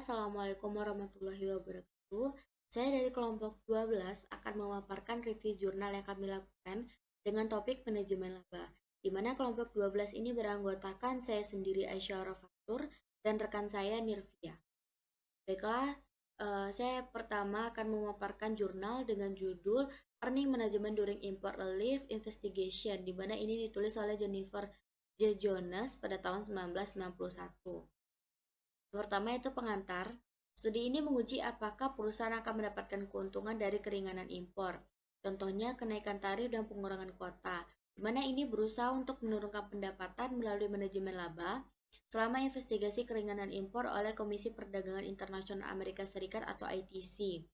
Assalamualaikum warahmatullahi wabarakatuh. Saya dari kelompok 12 akan memaparkan review jurnal yang kami lakukan dengan topik manajemen laba, di mana kelompok 12 ini beranggotakan saya sendiri Aisyah Rafatur dan rekan saya Nirvia. Baiklah, eh, saya pertama akan memaparkan jurnal dengan judul Earning Management During Import Relief Investigation, di mana ini ditulis oleh Jennifer J. Jonas pada tahun 1991. Pertama itu pengantar. Studi ini menguji apakah perusahaan akan mendapatkan keuntungan dari keringanan impor. Contohnya kenaikan tarif dan pengurangan kuota, di mana ini berusaha untuk menurunkan pendapatan melalui manajemen laba selama investigasi keringanan impor oleh Komisi Perdagangan Internasional Amerika Serikat atau ITC.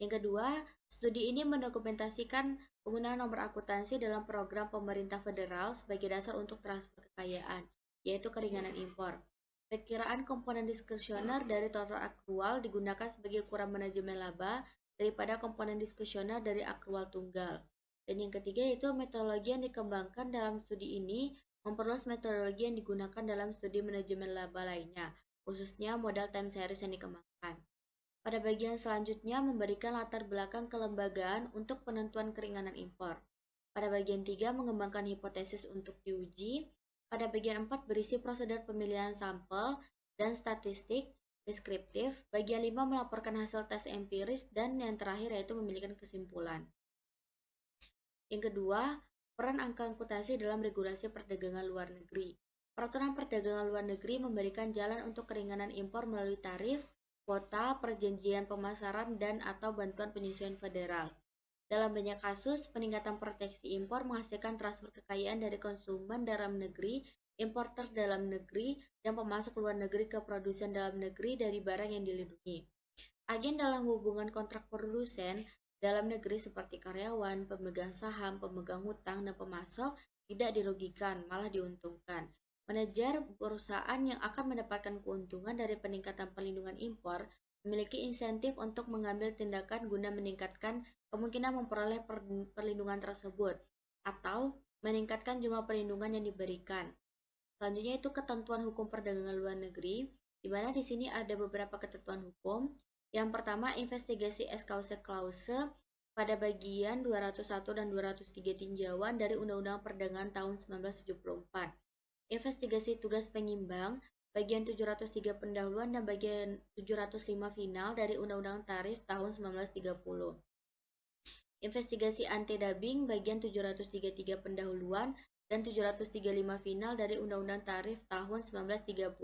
Yang kedua, studi ini mendokumentasikan penggunaan nomor akuntansi dalam program pemerintah federal sebagai dasar untuk transfer kekayaan, yaitu keringanan impor. Perkiraan komponen diskusioner dari total akrual digunakan sebagai ukuran manajemen laba daripada komponen diskusioner dari akrual tunggal. Dan yang ketiga yaitu metodologi yang dikembangkan dalam studi ini memperluas metodologi yang digunakan dalam studi manajemen laba lainnya, khususnya modal time series yang dikembangkan. Pada bagian selanjutnya memberikan latar belakang kelembagaan untuk penentuan keringanan impor. Pada bagian 3 mengembangkan hipotesis untuk diuji pada bagian 4 berisi prosedur pemilihan sampel dan statistik deskriptif. Bagian 5 melaporkan hasil tes empiris dan yang terakhir yaitu memiliki kesimpulan. Yang kedua, peran angka angkutasi dalam regulasi perdagangan luar negeri. Peraturan perdagangan luar negeri memberikan jalan untuk keringanan impor melalui tarif, kuota, perjanjian pemasaran, dan atau bantuan penyesuaian federal. Dalam banyak kasus, peningkatan proteksi impor menghasilkan transfer kekayaan dari konsumen dalam negeri, importer dalam negeri, dan pemasok luar negeri ke produsen dalam negeri dari barang yang dilindungi. Agen dalam hubungan kontrak produsen dalam negeri seperti karyawan, pemegang saham, pemegang hutang, dan pemasok tidak dirugikan, malah diuntungkan. Manajer perusahaan yang akan mendapatkan keuntungan dari peningkatan perlindungan impor memiliki insentif untuk mengambil tindakan guna meningkatkan kemungkinan memperoleh perlindungan tersebut atau meningkatkan jumlah perlindungan yang diberikan. Selanjutnya itu ketentuan hukum perdagangan luar negeri, di mana di sini ada beberapa ketentuan hukum. Yang pertama, investigasi SKUC klause pada bagian 201 dan 203 tinjauan dari Undang-Undang Perdagangan tahun 1974. Investigasi tugas pengimbang bagian 703 pendahuluan dan bagian 705 final dari Undang-Undang Tarif tahun 1930. Investigasi anti dubbing bagian 733 pendahuluan dan 735 final dari Undang-Undang Tarif tahun 1930.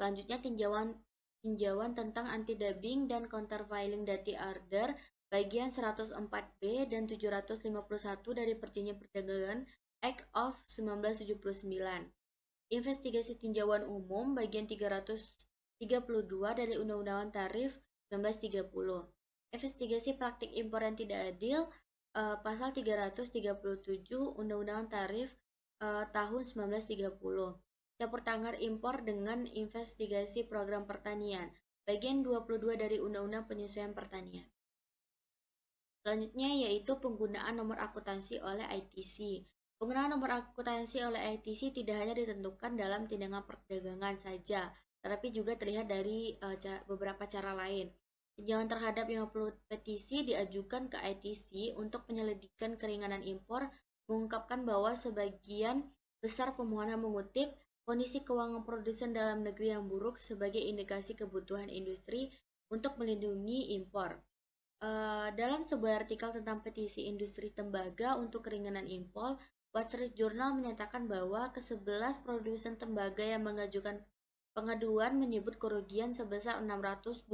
Selanjutnya tinjauan tinjauan tentang anti dubbing dan counterfiling duty order bagian 104B dan 751 dari Perjanjian Perdagangan Act of 1979. Investigasi tinjauan umum bagian 332 dari Undang-Undang Tarif 1930 investigasi praktik impor yang tidak adil uh, pasal 337 Undang-Undang Tarif uh, tahun 1930. Campur tangan impor dengan investigasi program pertanian. Bagian 22 dari Undang-Undang Penyesuaian Pertanian. Selanjutnya yaitu penggunaan nomor akuntansi oleh ITC. Penggunaan nomor akuntansi oleh ITC tidak hanya ditentukan dalam tindakan perdagangan saja, tetapi juga terlihat dari uh, beberapa cara lain. Tinjauan terhadap 50 petisi diajukan ke ITC untuk penyelidikan keringanan impor mengungkapkan bahwa sebagian besar pemohon mengutip kondisi keuangan produsen dalam negeri yang buruk sebagai indikasi kebutuhan industri untuk melindungi impor. E, dalam sebuah artikel tentang petisi industri tembaga untuk keringanan impor, Wall Street Journal menyatakan bahwa ke-11 produsen tembaga yang mengajukan Pengaduan menyebut kerugian sebesar 623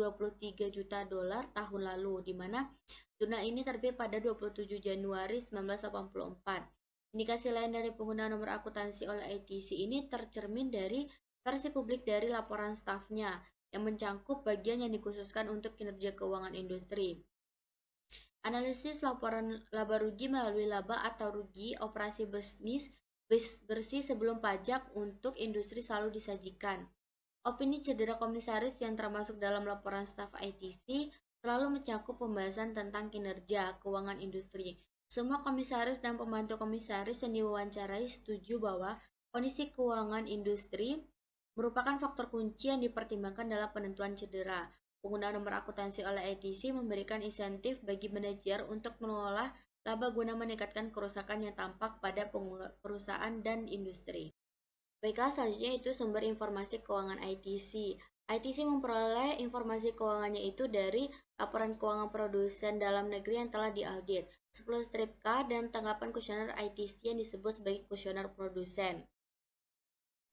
juta dolar tahun lalu, di mana tuna ini terbit pada 27 Januari 1984. Indikasi lain dari pengguna nomor akuntansi oleh ITC ini tercermin dari versi publik dari laporan stafnya, yang mencangkup bagian yang dikhususkan untuk kinerja keuangan industri. Analisis laporan laba rugi melalui laba atau rugi operasi bisnis bersih sebelum pajak untuk industri selalu disajikan. Opini cedera komisaris yang termasuk dalam laporan staf ITC selalu mencakup pembahasan tentang kinerja keuangan industri. Semua komisaris dan pembantu komisaris yang diwawancarai setuju bahwa kondisi keuangan industri merupakan faktor kunci yang dipertimbangkan dalam penentuan cedera. Penggunaan nomor akuntansi oleh ITC memberikan insentif bagi manajer untuk mengolah laba guna meningkatkan kerusakan yang tampak pada perusahaan dan industri. Baiklah, selanjutnya itu sumber informasi keuangan ITC. ITC memperoleh informasi keuangannya itu dari laporan keuangan produsen dalam negeri yang telah diaudit, 10 strip K, dan tanggapan kuesioner ITC yang disebut sebagai kuesioner produsen.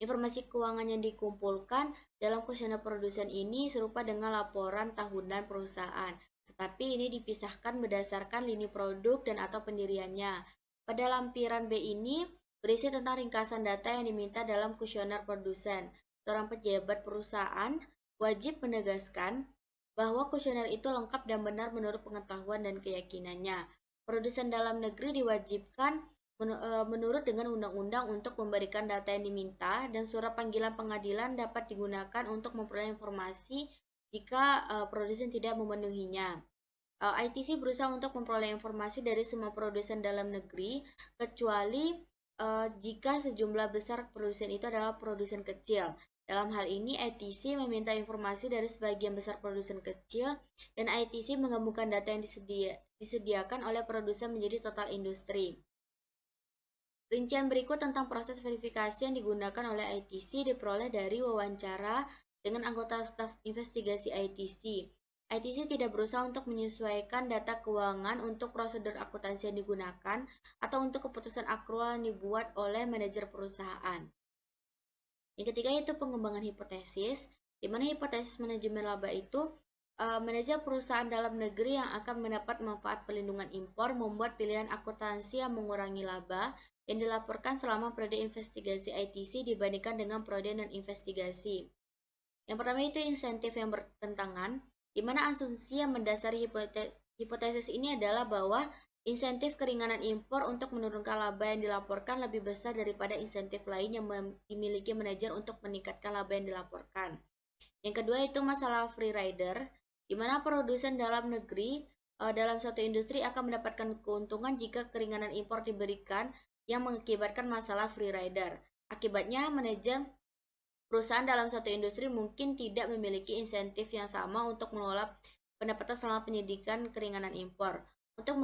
Informasi keuangan yang dikumpulkan dalam kuesioner produsen ini serupa dengan laporan tahunan perusahaan, tetapi ini dipisahkan berdasarkan lini produk dan atau pendiriannya. Pada lampiran B ini, berisi tentang ringkasan data yang diminta dalam kuesioner produsen. Seorang pejabat perusahaan wajib menegaskan bahwa kuesioner itu lengkap dan benar menurut pengetahuan dan keyakinannya. Produsen dalam negeri diwajibkan e, menurut dengan undang-undang untuk memberikan data yang diminta dan surat panggilan pengadilan dapat digunakan untuk memperoleh informasi jika e, produsen tidak memenuhinya. E, ITC berusaha untuk memperoleh informasi dari semua produsen dalam negeri kecuali uh, jika sejumlah besar produsen itu adalah produsen kecil. Dalam hal ini, ITC meminta informasi dari sebagian besar produsen kecil, dan ITC mengemukan data yang disedia, disediakan oleh produsen menjadi total industri. Rincian berikut tentang proses verifikasi yang digunakan oleh ITC diperoleh dari wawancara dengan anggota staf investigasi ITC. ITC tidak berusaha untuk menyesuaikan data keuangan untuk prosedur akuntansi yang digunakan atau untuk keputusan akrual yang dibuat oleh manajer perusahaan. Yang ketiga yaitu pengembangan hipotesis, di mana hipotesis manajemen laba itu eh, manajer perusahaan dalam negeri yang akan mendapat manfaat pelindungan impor membuat pilihan akuntansi yang mengurangi laba yang dilaporkan selama periode investigasi ITC dibandingkan dengan periode non-investigasi. Yang pertama itu insentif yang bertentangan di mana asumsi yang mendasari hipotesis ini adalah bahwa insentif keringanan impor untuk menurunkan laba yang dilaporkan lebih besar daripada insentif lain yang dimiliki manajer untuk meningkatkan laba yang dilaporkan. Yang kedua itu masalah free rider, di mana produsen dalam negeri eh, dalam satu industri akan mendapatkan keuntungan jika keringanan impor diberikan yang mengakibatkan masalah free rider. Akibatnya, manajer Perusahaan dalam satu industri mungkin tidak memiliki insentif yang sama untuk mengelola pendapatan selama penyidikan keringanan impor. Untuk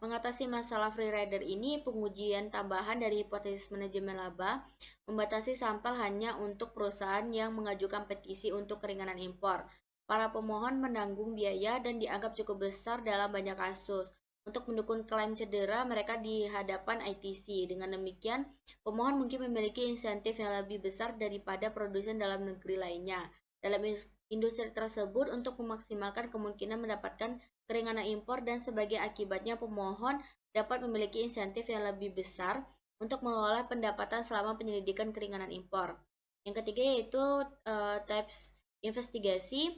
mengatasi masalah free rider ini, pengujian tambahan dari hipotesis manajemen laba membatasi sampel hanya untuk perusahaan yang mengajukan petisi untuk keringanan impor. Para pemohon menanggung biaya dan dianggap cukup besar dalam banyak kasus untuk mendukung klaim cedera mereka di hadapan ITC. Dengan demikian, pemohon mungkin memiliki insentif yang lebih besar daripada produsen dalam negeri lainnya dalam industri tersebut untuk memaksimalkan kemungkinan mendapatkan keringanan impor dan sebagai akibatnya pemohon dapat memiliki insentif yang lebih besar untuk mengelola pendapatan selama penyelidikan keringanan impor. Yang ketiga yaitu uh, eh, types investigasi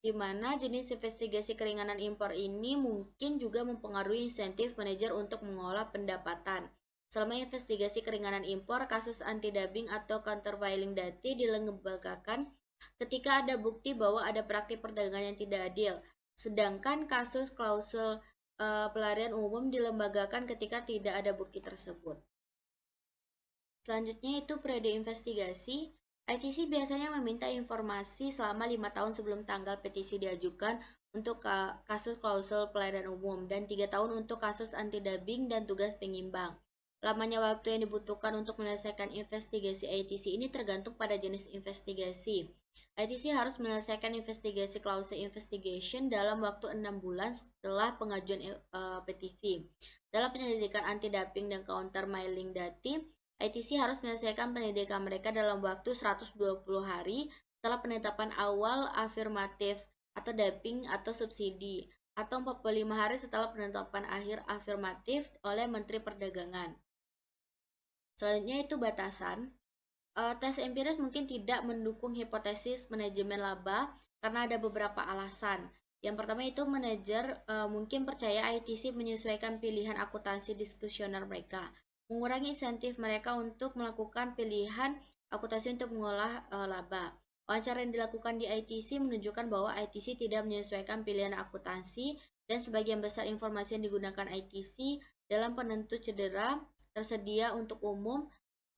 di mana jenis investigasi keringanan impor ini mungkin juga mempengaruhi insentif manajer untuk mengolah pendapatan. Selama investigasi keringanan impor, kasus anti-dubbing atau countervailing dati dilembagakan ketika ada bukti bahwa ada praktik perdagangan yang tidak adil. Sedangkan kasus klausul uh, pelarian umum dilembagakan ketika tidak ada bukti tersebut. Selanjutnya itu periode investigasi. ITC biasanya meminta informasi selama lima tahun sebelum tanggal petisi diajukan untuk kasus klausul pelayanan umum dan tiga tahun untuk kasus anti dubbing dan tugas pengimbang. Lamanya waktu yang dibutuhkan untuk menyelesaikan investigasi ITC ini tergantung pada jenis investigasi. ITC harus menyelesaikan investigasi klausul investigation dalam waktu enam bulan setelah pengajuan uh, petisi. Dalam penyelidikan anti dubbing dan counter mailing dati, ITC harus menyelesaikan pendidikan mereka dalam waktu 120 hari setelah penetapan awal afirmatif atau daping atau subsidi atau 45 hari setelah penetapan akhir afirmatif oleh Menteri Perdagangan. Selanjutnya itu batasan. E, tes empiris mungkin tidak mendukung hipotesis manajemen laba karena ada beberapa alasan. Yang pertama itu manajer e, mungkin percaya ITC menyesuaikan pilihan akuntansi diskusioner mereka mengurangi insentif mereka untuk melakukan pilihan akutansi untuk mengolah e, laba. Wawancara yang dilakukan di ITC menunjukkan bahwa ITC tidak menyesuaikan pilihan akuntansi dan sebagian besar informasi yang digunakan ITC dalam penentu cedera tersedia untuk umum.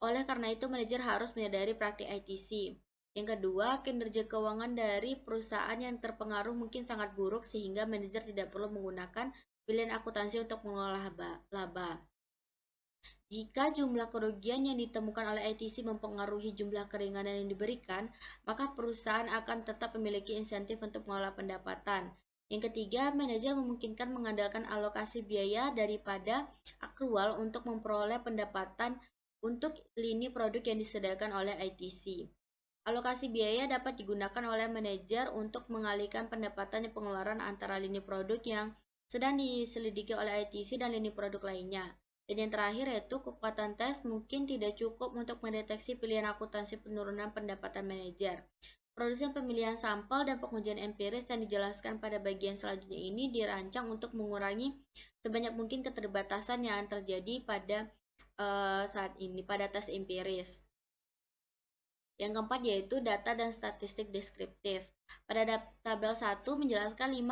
Oleh karena itu, manajer harus menyadari praktik ITC. Yang kedua, kinerja keuangan dari perusahaan yang terpengaruh mungkin sangat buruk sehingga manajer tidak perlu menggunakan pilihan akuntansi untuk mengolah laba. Jika jumlah kerugian yang ditemukan oleh ITC mempengaruhi jumlah keringanan yang diberikan, maka perusahaan akan tetap memiliki insentif untuk mengelola pendapatan. Yang ketiga, manajer memungkinkan mengandalkan alokasi biaya daripada akrual untuk memperoleh pendapatan untuk lini produk yang disediakan oleh ITC. Alokasi biaya dapat digunakan oleh manajer untuk mengalihkan pendapatan pengeluaran antara lini produk yang sedang diselidiki oleh ITC dan lini produk lainnya. Dan yang terakhir yaitu kekuatan tes mungkin tidak cukup untuk mendeteksi pilihan akuntansi penurunan pendapatan manajer. Produsen pemilihan sampel dan pengujian empiris yang dijelaskan pada bagian selanjutnya ini dirancang untuk mengurangi sebanyak mungkin keterbatasan yang terjadi pada uh, saat ini pada tes empiris. Yang keempat yaitu data dan statistik deskriptif. Pada tabel 1 menjelaskan 5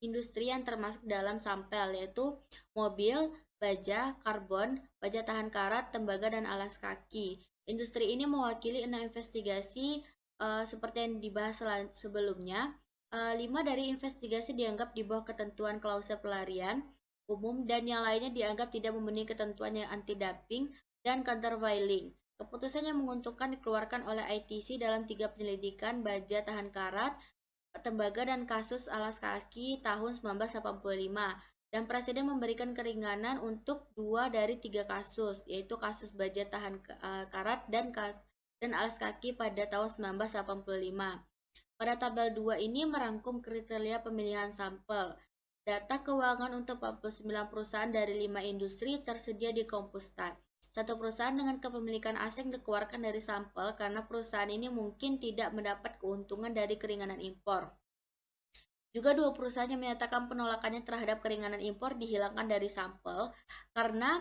industri yang termasuk dalam sampel yaitu mobil, baja, karbon, baja tahan karat, tembaga, dan alas kaki. Industri ini mewakili enam investigasi uh, seperti yang dibahas sebelumnya. Uh, lima dari investigasi dianggap di bawah ketentuan klausul pelarian umum dan yang lainnya dianggap tidak memenuhi ketentuan yang anti dumping dan countervailing. Keputusan yang menguntungkan dikeluarkan oleh ITC dalam tiga penyelidikan baja tahan karat, tembaga dan kasus alas kaki tahun 1985 dan Presiden memberikan keringanan untuk dua dari tiga kasus, yaitu kasus baja tahan eh, karat dan kas dan alas kaki pada tahun 1985. Pada tabel 2 ini merangkum kriteria pemilihan sampel. Data keuangan untuk 49 perusahaan dari 5 industri tersedia di Kompustan. Satu perusahaan dengan kepemilikan asing dikeluarkan dari sampel karena perusahaan ini mungkin tidak mendapat keuntungan dari keringanan impor. Juga dua perusahaan yang menyatakan penolakannya terhadap keringanan impor dihilangkan dari sampel karena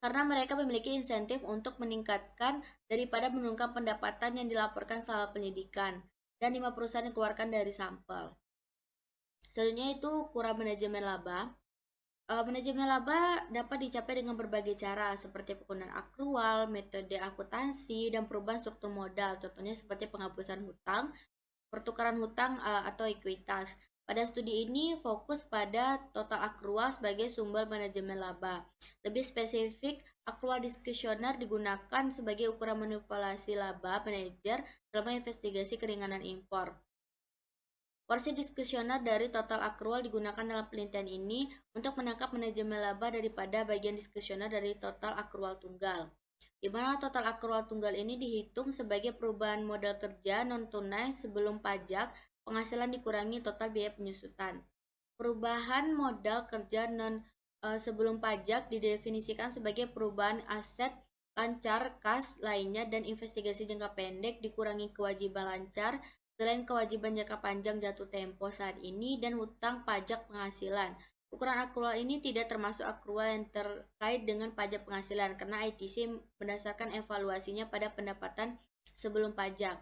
karena mereka memiliki insentif untuk meningkatkan daripada menurunkan pendapatan yang dilaporkan selama penyidikan dan lima perusahaan yang dikeluarkan dari sampel. Selanjutnya itu kurang manajemen laba. E, manajemen laba dapat dicapai dengan berbagai cara seperti penggunaan akrual, metode akuntansi, dan perubahan struktur modal, contohnya seperti penghapusan hutang pertukaran hutang uh, atau ekuitas. Pada studi ini fokus pada total akrua sebagai sumber manajemen laba. Lebih spesifik, akrua diskusioner digunakan sebagai ukuran manipulasi laba manajer dalam investigasi keringanan impor. Porsi diskusioner dari total akrual digunakan dalam penelitian ini untuk menangkap manajemen laba daripada bagian diskusioner dari total akrual tunggal di mana total akrual tunggal ini dihitung sebagai perubahan modal kerja non-tunai sebelum pajak penghasilan dikurangi total biaya penyusutan. Perubahan modal kerja non e, sebelum pajak didefinisikan sebagai perubahan aset lancar kas lainnya dan investigasi jangka pendek dikurangi kewajiban lancar selain kewajiban jangka panjang jatuh tempo saat ini dan hutang pajak penghasilan Ukuran akrual ini tidak termasuk akrual yang terkait dengan pajak penghasilan karena ITC berdasarkan evaluasinya pada pendapatan sebelum pajak.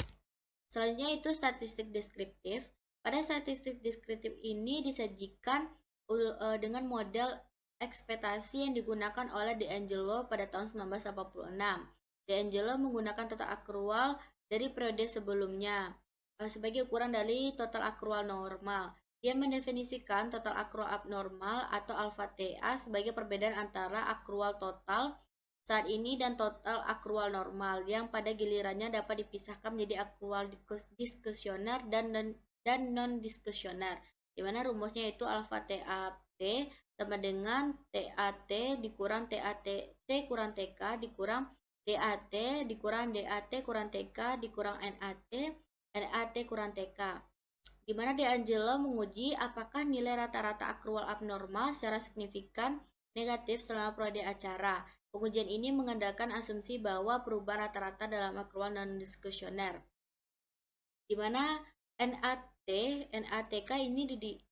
Selanjutnya itu statistik deskriptif. Pada statistik deskriptif ini disajikan e, dengan model ekspektasi yang digunakan oleh D'Angelo pada tahun 1946. 1986. D'Angelo menggunakan total akrual dari periode sebelumnya e, sebagai ukuran dari total akrual normal. Dia mendefinisikan total akrual abnormal atau alfa TA sebagai perbedaan antara akrual total saat ini dan total akrual normal yang pada gilirannya dapat dipisahkan menjadi akrual diskusioner dan non, dan non diskusioner. Di mana rumusnya itu alpha TAT sama dengan TAT dikurang TAT T kurang TK dikurang DAT dikurang DAT kurang TK dikurang NAT NAT kurang TK di mana D'Angelo menguji apakah nilai rata-rata akrual abnormal secara signifikan negatif selama periode acara. Pengujian ini mengandalkan asumsi bahwa perubahan rata-rata dalam akrual non-diskusioner. Di mana NAT, NATK ini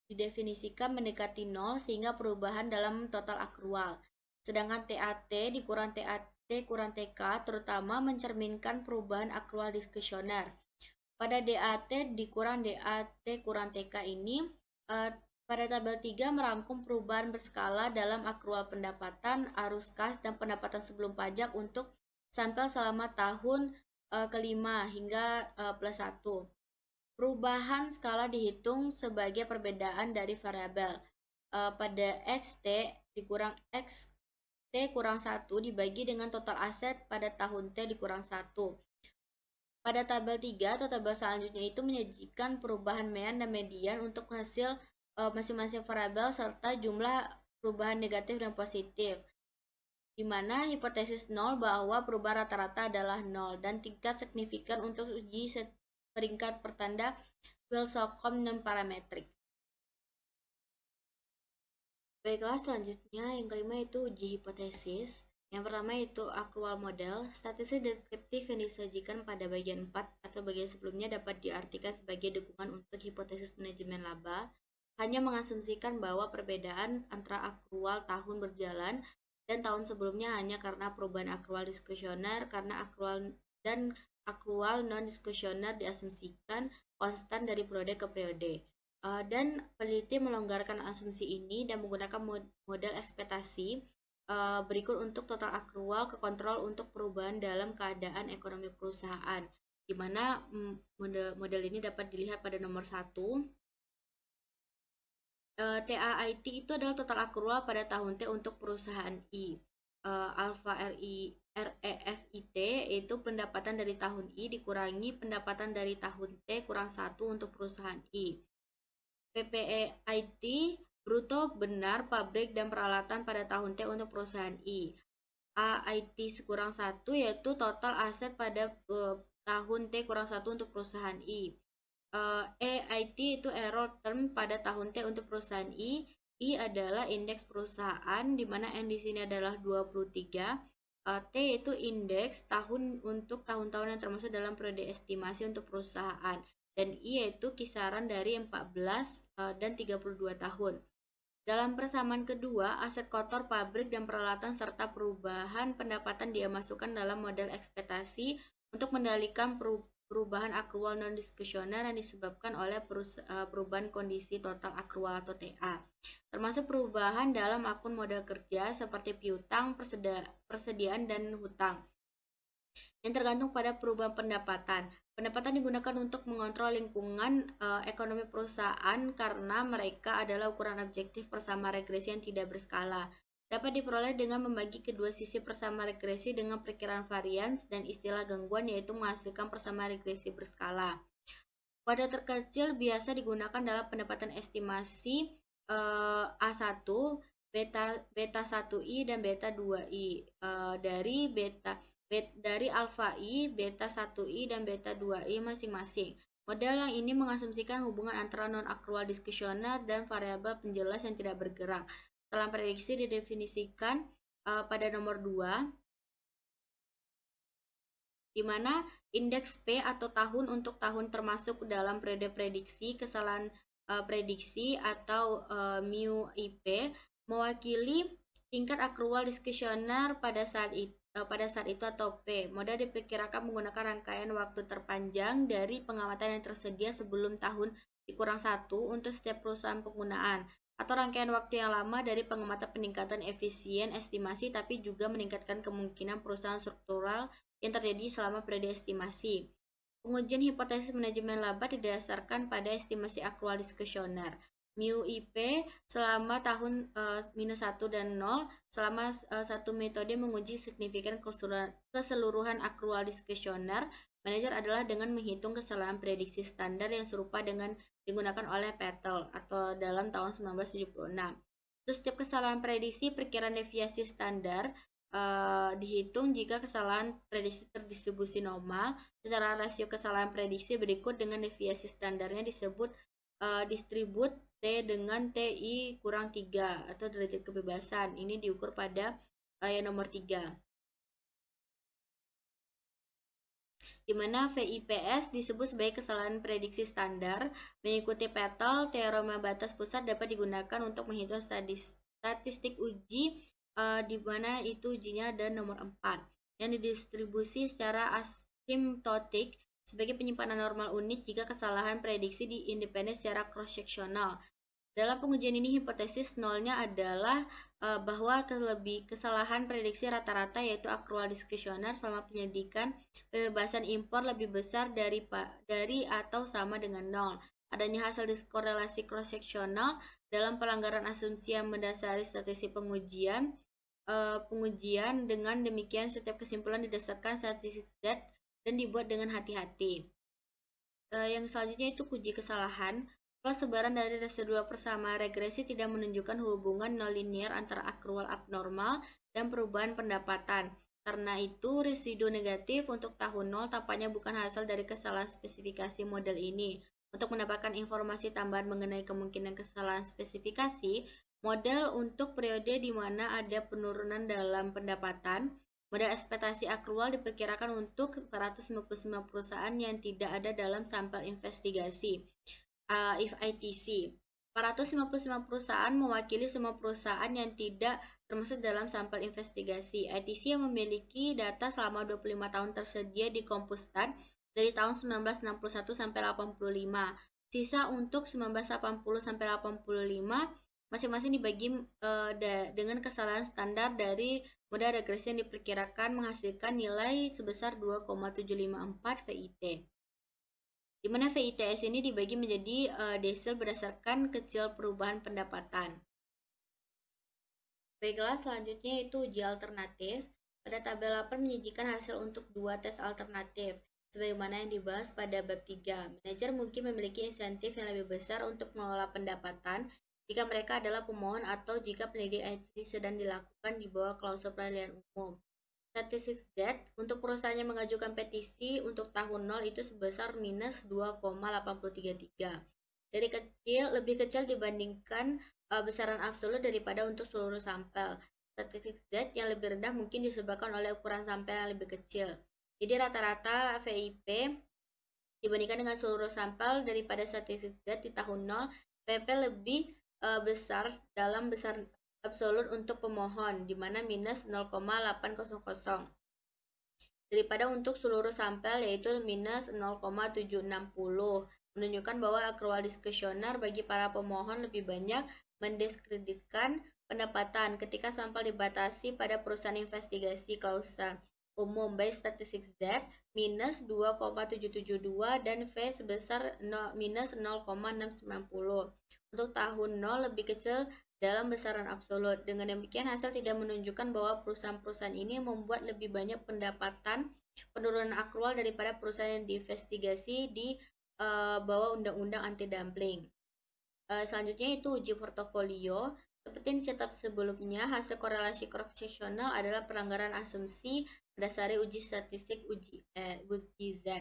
didefinisikan mendekati nol sehingga perubahan dalam total akrual. Sedangkan TAT dikurang TAT kurang TK terutama mencerminkan perubahan akrual diskusioner. Pada DAT dikurang DAT kurang TK ini, eh, pada tabel 3 merangkum perubahan berskala dalam akrual pendapatan, arus kas, dan pendapatan sebelum pajak untuk sampel selama tahun eh, kelima hingga eh, plus 1. Perubahan skala dihitung sebagai perbedaan dari variabel. pada XT dikurang XT kurang 1 dibagi dengan total aset pada tahun T dikurang 1. Pada tabel 3 atau tabel selanjutnya itu menyajikan perubahan mean dan median untuk hasil eh, masing-masing uh, variabel serta jumlah perubahan negatif dan positif. Di mana hipotesis 0 bahwa perubahan rata-rata adalah 0 dan tingkat signifikan untuk uji peringkat pertanda Wilsocom non parametrik. Baiklah, selanjutnya yang kelima itu uji hipotesis. Yang pertama itu akrual model, statistik deskriptif yang disajikan pada bagian 4 atau bagian sebelumnya dapat diartikan sebagai dukungan untuk hipotesis manajemen laba, hanya mengasumsikan bahwa perbedaan antara akrual tahun berjalan dan tahun sebelumnya hanya karena perubahan akrual diskusioner karena akrual dan akrual non-diskusioner diasumsikan konstan dari periode ke periode. Eh, dan peneliti melonggarkan asumsi ini dan menggunakan model ekspektasi Uh, berikut untuk total akrual ke kontrol untuk perubahan dalam keadaan ekonomi perusahaan. Di mana mm, model, model ini dapat dilihat pada nomor 1. Uh, eh, TAIT itu adalah total akrual pada tahun T untuk perusahaan I. Uh, eh, alfa RI REFIT itu pendapatan dari tahun I dikurangi pendapatan dari tahun T kurang 1 untuk perusahaan I. PPEIT Bruto benar pabrik dan peralatan pada tahun T untuk perusahaan I. ait IT kurang 1 yaitu total aset pada uh, tahun T kurang satu untuk perusahaan I. Uh, e itu error term pada tahun T untuk perusahaan I. I adalah indeks perusahaan di mana N di sini adalah 23. Uh, e, T itu indeks tahun untuk tahun-tahun yang termasuk dalam periode estimasi untuk perusahaan dan I yaitu kisaran dari 14 uh, e, dan 32 tahun. Dalam persamaan kedua, aset kotor pabrik dan peralatan serta perubahan pendapatan dia masukkan dalam model ekspektasi untuk mendalikan perubahan akrual non-diskusioner yang disebabkan oleh eh, perubahan kondisi total akrual atau TA, termasuk perubahan dalam akun modal kerja seperti piutang, persediaan, dan hutang yang tergantung pada perubahan pendapatan. Pendapatan digunakan untuk mengontrol lingkungan e, ekonomi perusahaan karena mereka adalah ukuran objektif persama regresi yang tidak berskala. Dapat diperoleh dengan membagi kedua sisi persama regresi dengan perkiraan varians dan istilah gangguan yaitu menghasilkan persama regresi berskala. pada terkecil biasa digunakan dalam pendapatan estimasi e, eh, A1, beta, beta 1i, dan beta 2i e, eh, dari beta dari alfa I, beta 1I, dan beta 2I masing-masing. Model yang ini mengasumsikan hubungan antara non-akrual diskusional dan variabel penjelas yang tidak bergerak. Dalam prediksi didefinisikan uh, pada nomor 2, di mana indeks P atau tahun untuk tahun termasuk dalam periode prediksi, kesalahan uh, prediksi atau uh, mu IP mewakili tingkat akrual diskusional pada saat itu Eh, pada saat itu atau P. Modal diperkirakan menggunakan rangkaian waktu terpanjang dari pengamatan yang tersedia sebelum tahun dikurang satu untuk setiap perusahaan penggunaan atau rangkaian waktu yang lama dari pengamatan peningkatan efisien estimasi tapi juga meningkatkan kemungkinan perusahaan struktural yang terjadi selama periode estimasi. Pengujian hipotesis manajemen laba didasarkan pada estimasi aktual diskusioner mu IP selama tahun eh, minus satu dan nol selama uh, satu metode menguji signifikan keseluruhan akrual diskusioner manajer adalah dengan menghitung kesalahan prediksi standar yang serupa dengan digunakan oleh Petel atau dalam tahun 1976. Terus setiap kesalahan prediksi perkiraan deviasi standar uh, dihitung jika kesalahan prediksi terdistribusi normal secara rasio kesalahan prediksi berikut dengan deviasi standarnya disebut uh, distribut dengan TI kurang 3 atau derajat kebebasan. Ini diukur pada uh, nomor 3. di mana VIPS disebut sebagai kesalahan prediksi standar. Mengikuti Petal teorema batas pusat dapat digunakan untuk menghitung statistik uji uh, di mana itu ujinya ada nomor 4 yang didistribusi secara asimptotik sebagai penyimpanan normal unit jika kesalahan prediksi independen secara cross-sectional. Dalam pengujian ini hipotesis nolnya adalah e, bahwa terlebih kesalahan prediksi rata-rata yaitu akrual diskusioner selama penyidikan pembebasan impor lebih besar dari dari atau sama dengan nol. Adanya hasil diskorelasi cross sectional dalam pelanggaran asumsi yang mendasari statistik pengujian e, pengujian dengan demikian setiap kesimpulan didasarkan statistik Z dan dibuat dengan hati-hati. E, yang selanjutnya itu uji kesalahan. Plus sebaran dari residual persamaan regresi tidak menunjukkan hubungan nonlinier antara akrual abnormal dan perubahan pendapatan. Karena itu, residu negatif untuk tahun 0 tampaknya bukan hasil dari kesalahan spesifikasi model ini. Untuk mendapatkan informasi tambahan mengenai kemungkinan kesalahan spesifikasi, model untuk periode di mana ada penurunan dalam pendapatan, model ekspektasi akrual diperkirakan untuk 199 perusahaan yang tidak ada dalam sampel investigasi uh, ITC, 459 perusahaan mewakili semua perusahaan yang tidak termasuk dalam sampel investigasi. ITC yang memiliki data selama 25 tahun tersedia di Kompustan dari tahun 1961 sampai 85. Sisa untuk 1980 sampai 85 masing-masing dibagi e, eh, de, dengan kesalahan standar dari modal regresi yang diperkirakan menghasilkan nilai sebesar 2,754 VIT di mana VITS ini dibagi menjadi uh, eh, desil berdasarkan kecil perubahan pendapatan. Baiklah, selanjutnya itu uji alternatif. Pada tabel 8 menyajikan hasil untuk dua tes alternatif, sebagaimana yang dibahas pada bab 3. Manajer mungkin memiliki insentif yang lebih besar untuk mengelola pendapatan jika mereka adalah pemohon atau jika penyelidikan sedang dilakukan di bawah klausul pelayanan umum. Statistik Z untuk perusahaannya mengajukan petisi untuk tahun 0 itu sebesar minus 2,833. Dari kecil, lebih kecil dibandingkan uh, besaran absolut daripada untuk seluruh sampel. Statistik Z yang lebih rendah mungkin disebabkan oleh ukuran sampel yang lebih kecil. Jadi rata-rata VIP dibandingkan dengan seluruh sampel daripada statistik Z di tahun 0, PP lebih uh, besar dalam besar absolut untuk pemohon, di mana minus 0,800. Daripada untuk seluruh sampel, yaitu minus 0,760. Menunjukkan bahwa accrual diskusioner bagi para pemohon lebih banyak mendiskreditkan pendapatan ketika sampel dibatasi pada perusahaan investigasi klausa umum by statistics Z minus 2,772 dan V sebesar 0, minus 0,690. Untuk tahun 0 lebih kecil dalam besaran absolut. Dengan demikian, hasil tidak menunjukkan bahwa perusahaan-perusahaan ini membuat lebih banyak pendapatan penurunan akrual daripada perusahaan yang diinvestigasi di uh, bawah Undang-Undang Anti dumping Uh, eh, selanjutnya itu uji portofolio. Seperti yang dicatat sebelumnya, hasil korelasi cross-sectional adalah pelanggaran asumsi berdasari uji statistik uji, eh, uji Z.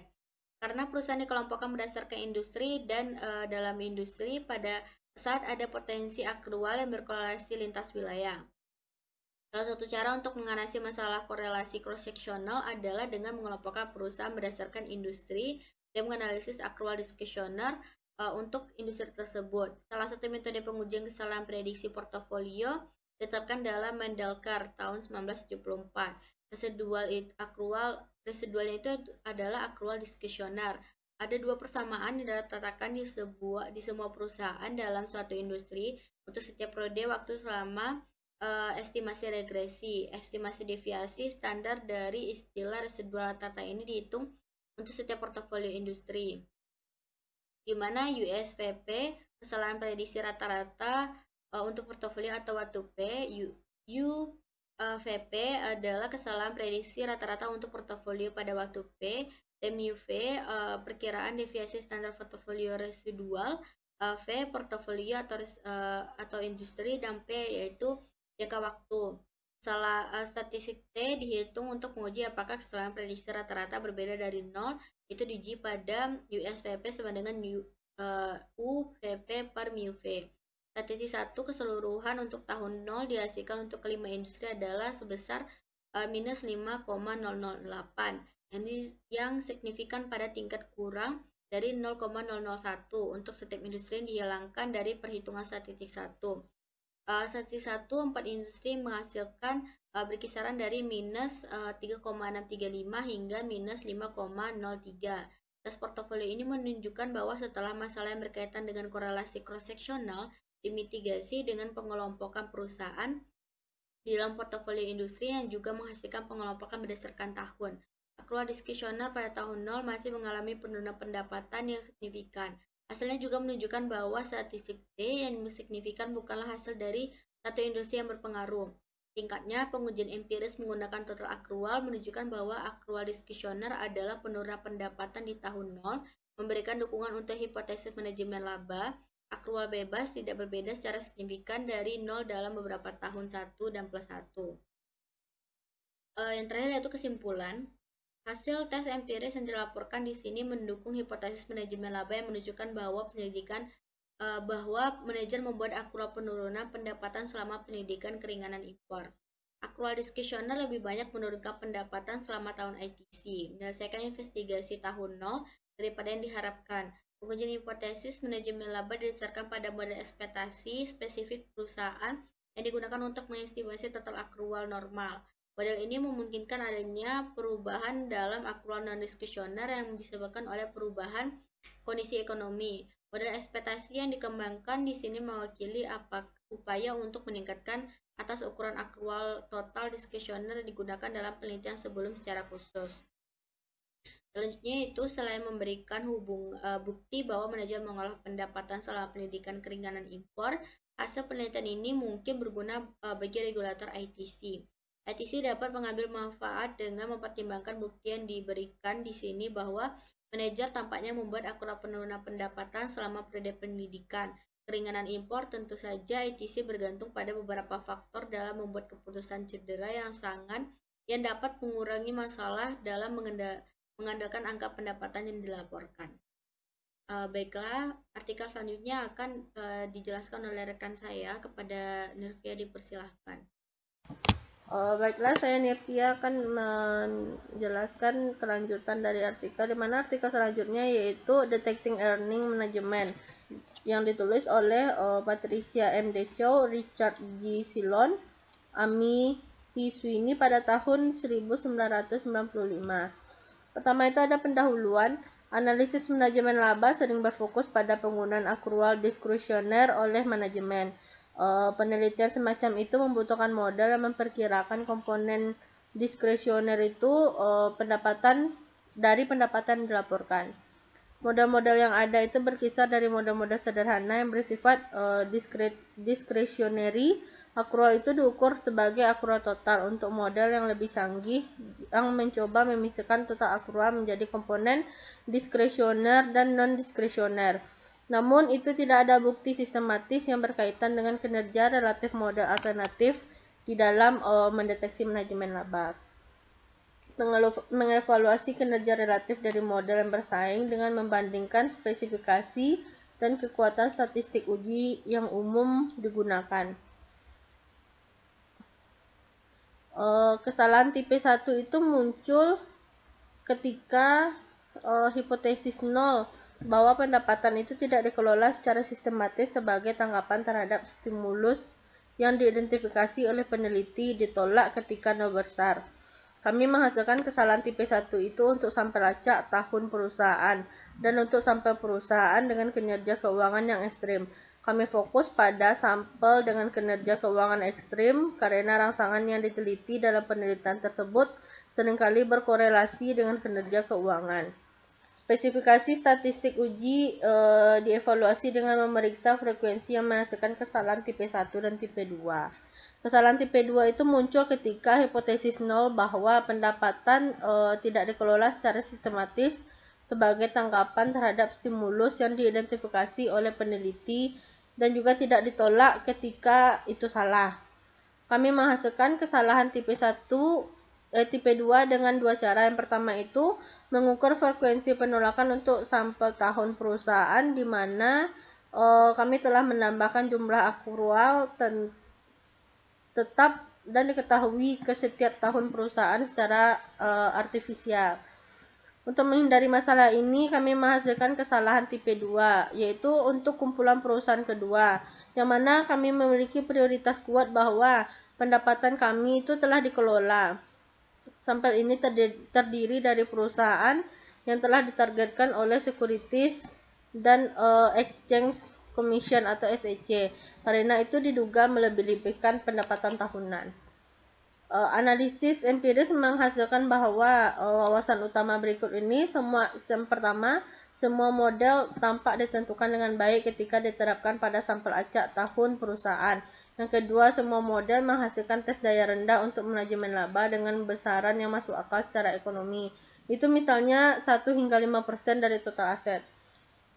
Karena perusahaan dikelompokkan berdasarkan industri dan uh, dalam industri pada saat ada potensi akrual yang berkorelasi lintas wilayah. Salah satu cara untuk mengatasi masalah korelasi cross-sectional adalah dengan mengelompokkan perusahaan berdasarkan industri dan menganalisis akrual diskusioner eh, untuk industri tersebut. Salah satu metode pengujian kesalahan prediksi portofolio ditetapkan dalam Mendelkar tahun 1974. Residual akrual residualnya itu adalah akrual diskusioner ada dua persamaan yang diletakkan di sebuah di semua perusahaan dalam suatu industri untuk setiap periode waktu selama uh, estimasi regresi, estimasi deviasi standar dari istilah residual tata ini dihitung untuk setiap portofolio industri. Di mana USVP kesalahan prediksi rata-rata uh, untuk portofolio atau waktu P, U, U eh, VP adalah kesalahan prediksi rata-rata untuk portofolio pada waktu P MUV uh, eh, perkiraan deviasi standar portofolio residual uh, V portofolio atau uh, atau industri dan P yaitu jangka waktu. Salah uh, statistik T dihitung untuk menguji apakah kesalahan prediksi rata-rata berbeda dari nol itu diuji pada USVP sama dengan U, uh, UVP per MUV Statistik satu keseluruhan untuk tahun nol dihasilkan untuk kelima industri adalah sebesar uh, minus 5,008 yang signifikan pada tingkat kurang dari 0,001 untuk setiap industri yang dihilangkan dari perhitungan statistik 1. Uh, eh, statistik 1, 4 industri menghasilkan uh, berkisaran dari minus uh, eh, 3,635 hingga minus 5,03. Tes portofolio ini menunjukkan bahwa setelah masalah yang berkaitan dengan korelasi cross-sectional dimitigasi dengan pengelompokan perusahaan di dalam portofolio industri yang juga menghasilkan pengelompokan berdasarkan tahun keluar diskusional pada tahun 0 masih mengalami penurunan pendapatan yang signifikan. Hasilnya juga menunjukkan bahwa statistik D yang signifikan bukanlah hasil dari satu industri yang berpengaruh. Singkatnya, pengujian empiris menggunakan total akrual menunjukkan bahwa akrual diskisioner adalah penurunan pendapatan di tahun 0, memberikan dukungan untuk hipotesis manajemen laba. Akrual bebas tidak berbeda secara signifikan dari 0 dalam beberapa tahun 1 dan plus 1. E, eh, yang terakhir yaitu kesimpulan. Hasil tes empiris yang dilaporkan di sini mendukung hipotesis manajemen laba yang menunjukkan bahwa pendidikan eh, bahwa manajer membuat akrual penurunan pendapatan selama pendidikan keringanan impor. Akrual diskusioner lebih banyak menurunkan pendapatan selama tahun ITC, menyelesaikan investigasi tahun 0 daripada yang diharapkan. Pengujian hipotesis manajemen laba didasarkan pada model ekspektasi spesifik perusahaan yang digunakan untuk mengestimasi total akrual normal. Model ini memungkinkan adanya perubahan dalam akuran non diskusioner yang disebabkan oleh perubahan kondisi ekonomi. Model ekspektasi yang dikembangkan di sini mewakili apa upaya untuk meningkatkan atas ukuran akrual total diskusioner digunakan dalam penelitian sebelum secara khusus. Selanjutnya itu selain memberikan hubung e, bukti bahwa manajer mengolah pendapatan selama pendidikan keringanan impor, hasil penelitian ini mungkin berguna e, bagi regulator ITC. ITC dapat mengambil manfaat dengan mempertimbangkan bukti yang diberikan di sini bahwa manajer tampaknya membuat akurat penurunan pendapatan selama periode pendidikan. Keringanan impor tentu saja ITC bergantung pada beberapa faktor dalam membuat keputusan cedera yang sangat yang dapat mengurangi masalah dalam mengandalkan angka pendapatan yang dilaporkan. Uh, baiklah, artikel selanjutnya akan uh, dijelaskan oleh rekan saya kepada Nirvia dipersilahkan. Uh, baiklah, saya Nirtia akan menjelaskan kelanjutan dari artikel, di mana artikel selanjutnya yaitu Detecting Earning Management yang ditulis oleh uh, Patricia M. Deco, Richard G. Silon, Ami P. Sweeney pada tahun 1995. Pertama itu ada pendahuluan. Analisis manajemen laba sering berfokus pada penggunaan akrual diskresioner oleh manajemen. Eh, penelitian semacam itu membutuhkan modal yang memperkirakan komponen diskresioner itu uh, pendapatan dari pendapatan yang dilaporkan. Modal-modal yang ada itu berkisar dari modal-modal sederhana yang bersifat uh, diskret, diskresioneri. Akrual itu diukur sebagai akrual total untuk modal yang lebih canggih yang mencoba memisahkan total akrual menjadi komponen diskresioner dan non-diskresioner. Namun, itu tidak ada bukti sistematis yang berkaitan dengan kinerja relatif model alternatif di dalam oh, mendeteksi manajemen laba. Mengevaluasi kinerja relatif dari model yang bersaing dengan membandingkan spesifikasi dan kekuatan statistik uji yang umum digunakan. Eh, kesalahan tipe 1 itu muncul ketika eh, hipotesis nol bahwa pendapatan itu tidak dikelola secara sistematis sebagai tanggapan terhadap stimulus yang diidentifikasi oleh peneliti ditolak ketika no besar. Kami menghasilkan kesalahan tipe 1 itu untuk sampai acak tahun perusahaan dan untuk sampai perusahaan dengan kinerja keuangan yang ekstrim. Kami fokus pada sampel dengan kinerja keuangan ekstrim karena rangsangan yang diteliti dalam penelitian tersebut seringkali berkorelasi dengan kinerja keuangan. Spesifikasi statistik uji e, dievaluasi dengan memeriksa frekuensi yang menghasilkan kesalahan tipe 1 dan tipe 2. Kesalahan tipe 2 itu muncul ketika hipotesis nol bahwa pendapatan e, tidak dikelola secara sistematis sebagai tanggapan terhadap stimulus yang diidentifikasi oleh peneliti dan juga tidak ditolak ketika itu salah. Kami menghasilkan kesalahan tipe 1 eh, tipe 2 dengan dua cara. Yang pertama itu mengukur frekuensi penolakan untuk sampel tahun perusahaan di mana uh, kami telah menambahkan jumlah akrual tetap dan diketahui ke setiap tahun perusahaan secara uh, artifisial. Untuk menghindari masalah ini, kami menghasilkan kesalahan tipe 2, yaitu untuk kumpulan perusahaan kedua, yang mana kami memiliki prioritas kuat bahwa pendapatan kami itu telah dikelola sampel ini terdiri dari perusahaan yang telah ditargetkan oleh Securities dan uh, Exchange Commission atau SEC karena itu diduga melebih-lebihkan pendapatan tahunan. Uh, analisis empiris menghasilkan bahwa uh, wawasan utama berikut ini semua yang pertama semua model tampak ditentukan dengan baik ketika diterapkan pada sampel acak tahun perusahaan yang kedua, semua model menghasilkan tes daya rendah untuk manajemen laba dengan besaran yang masuk akal secara ekonomi. Itu misalnya 1 hingga 5% dari total aset.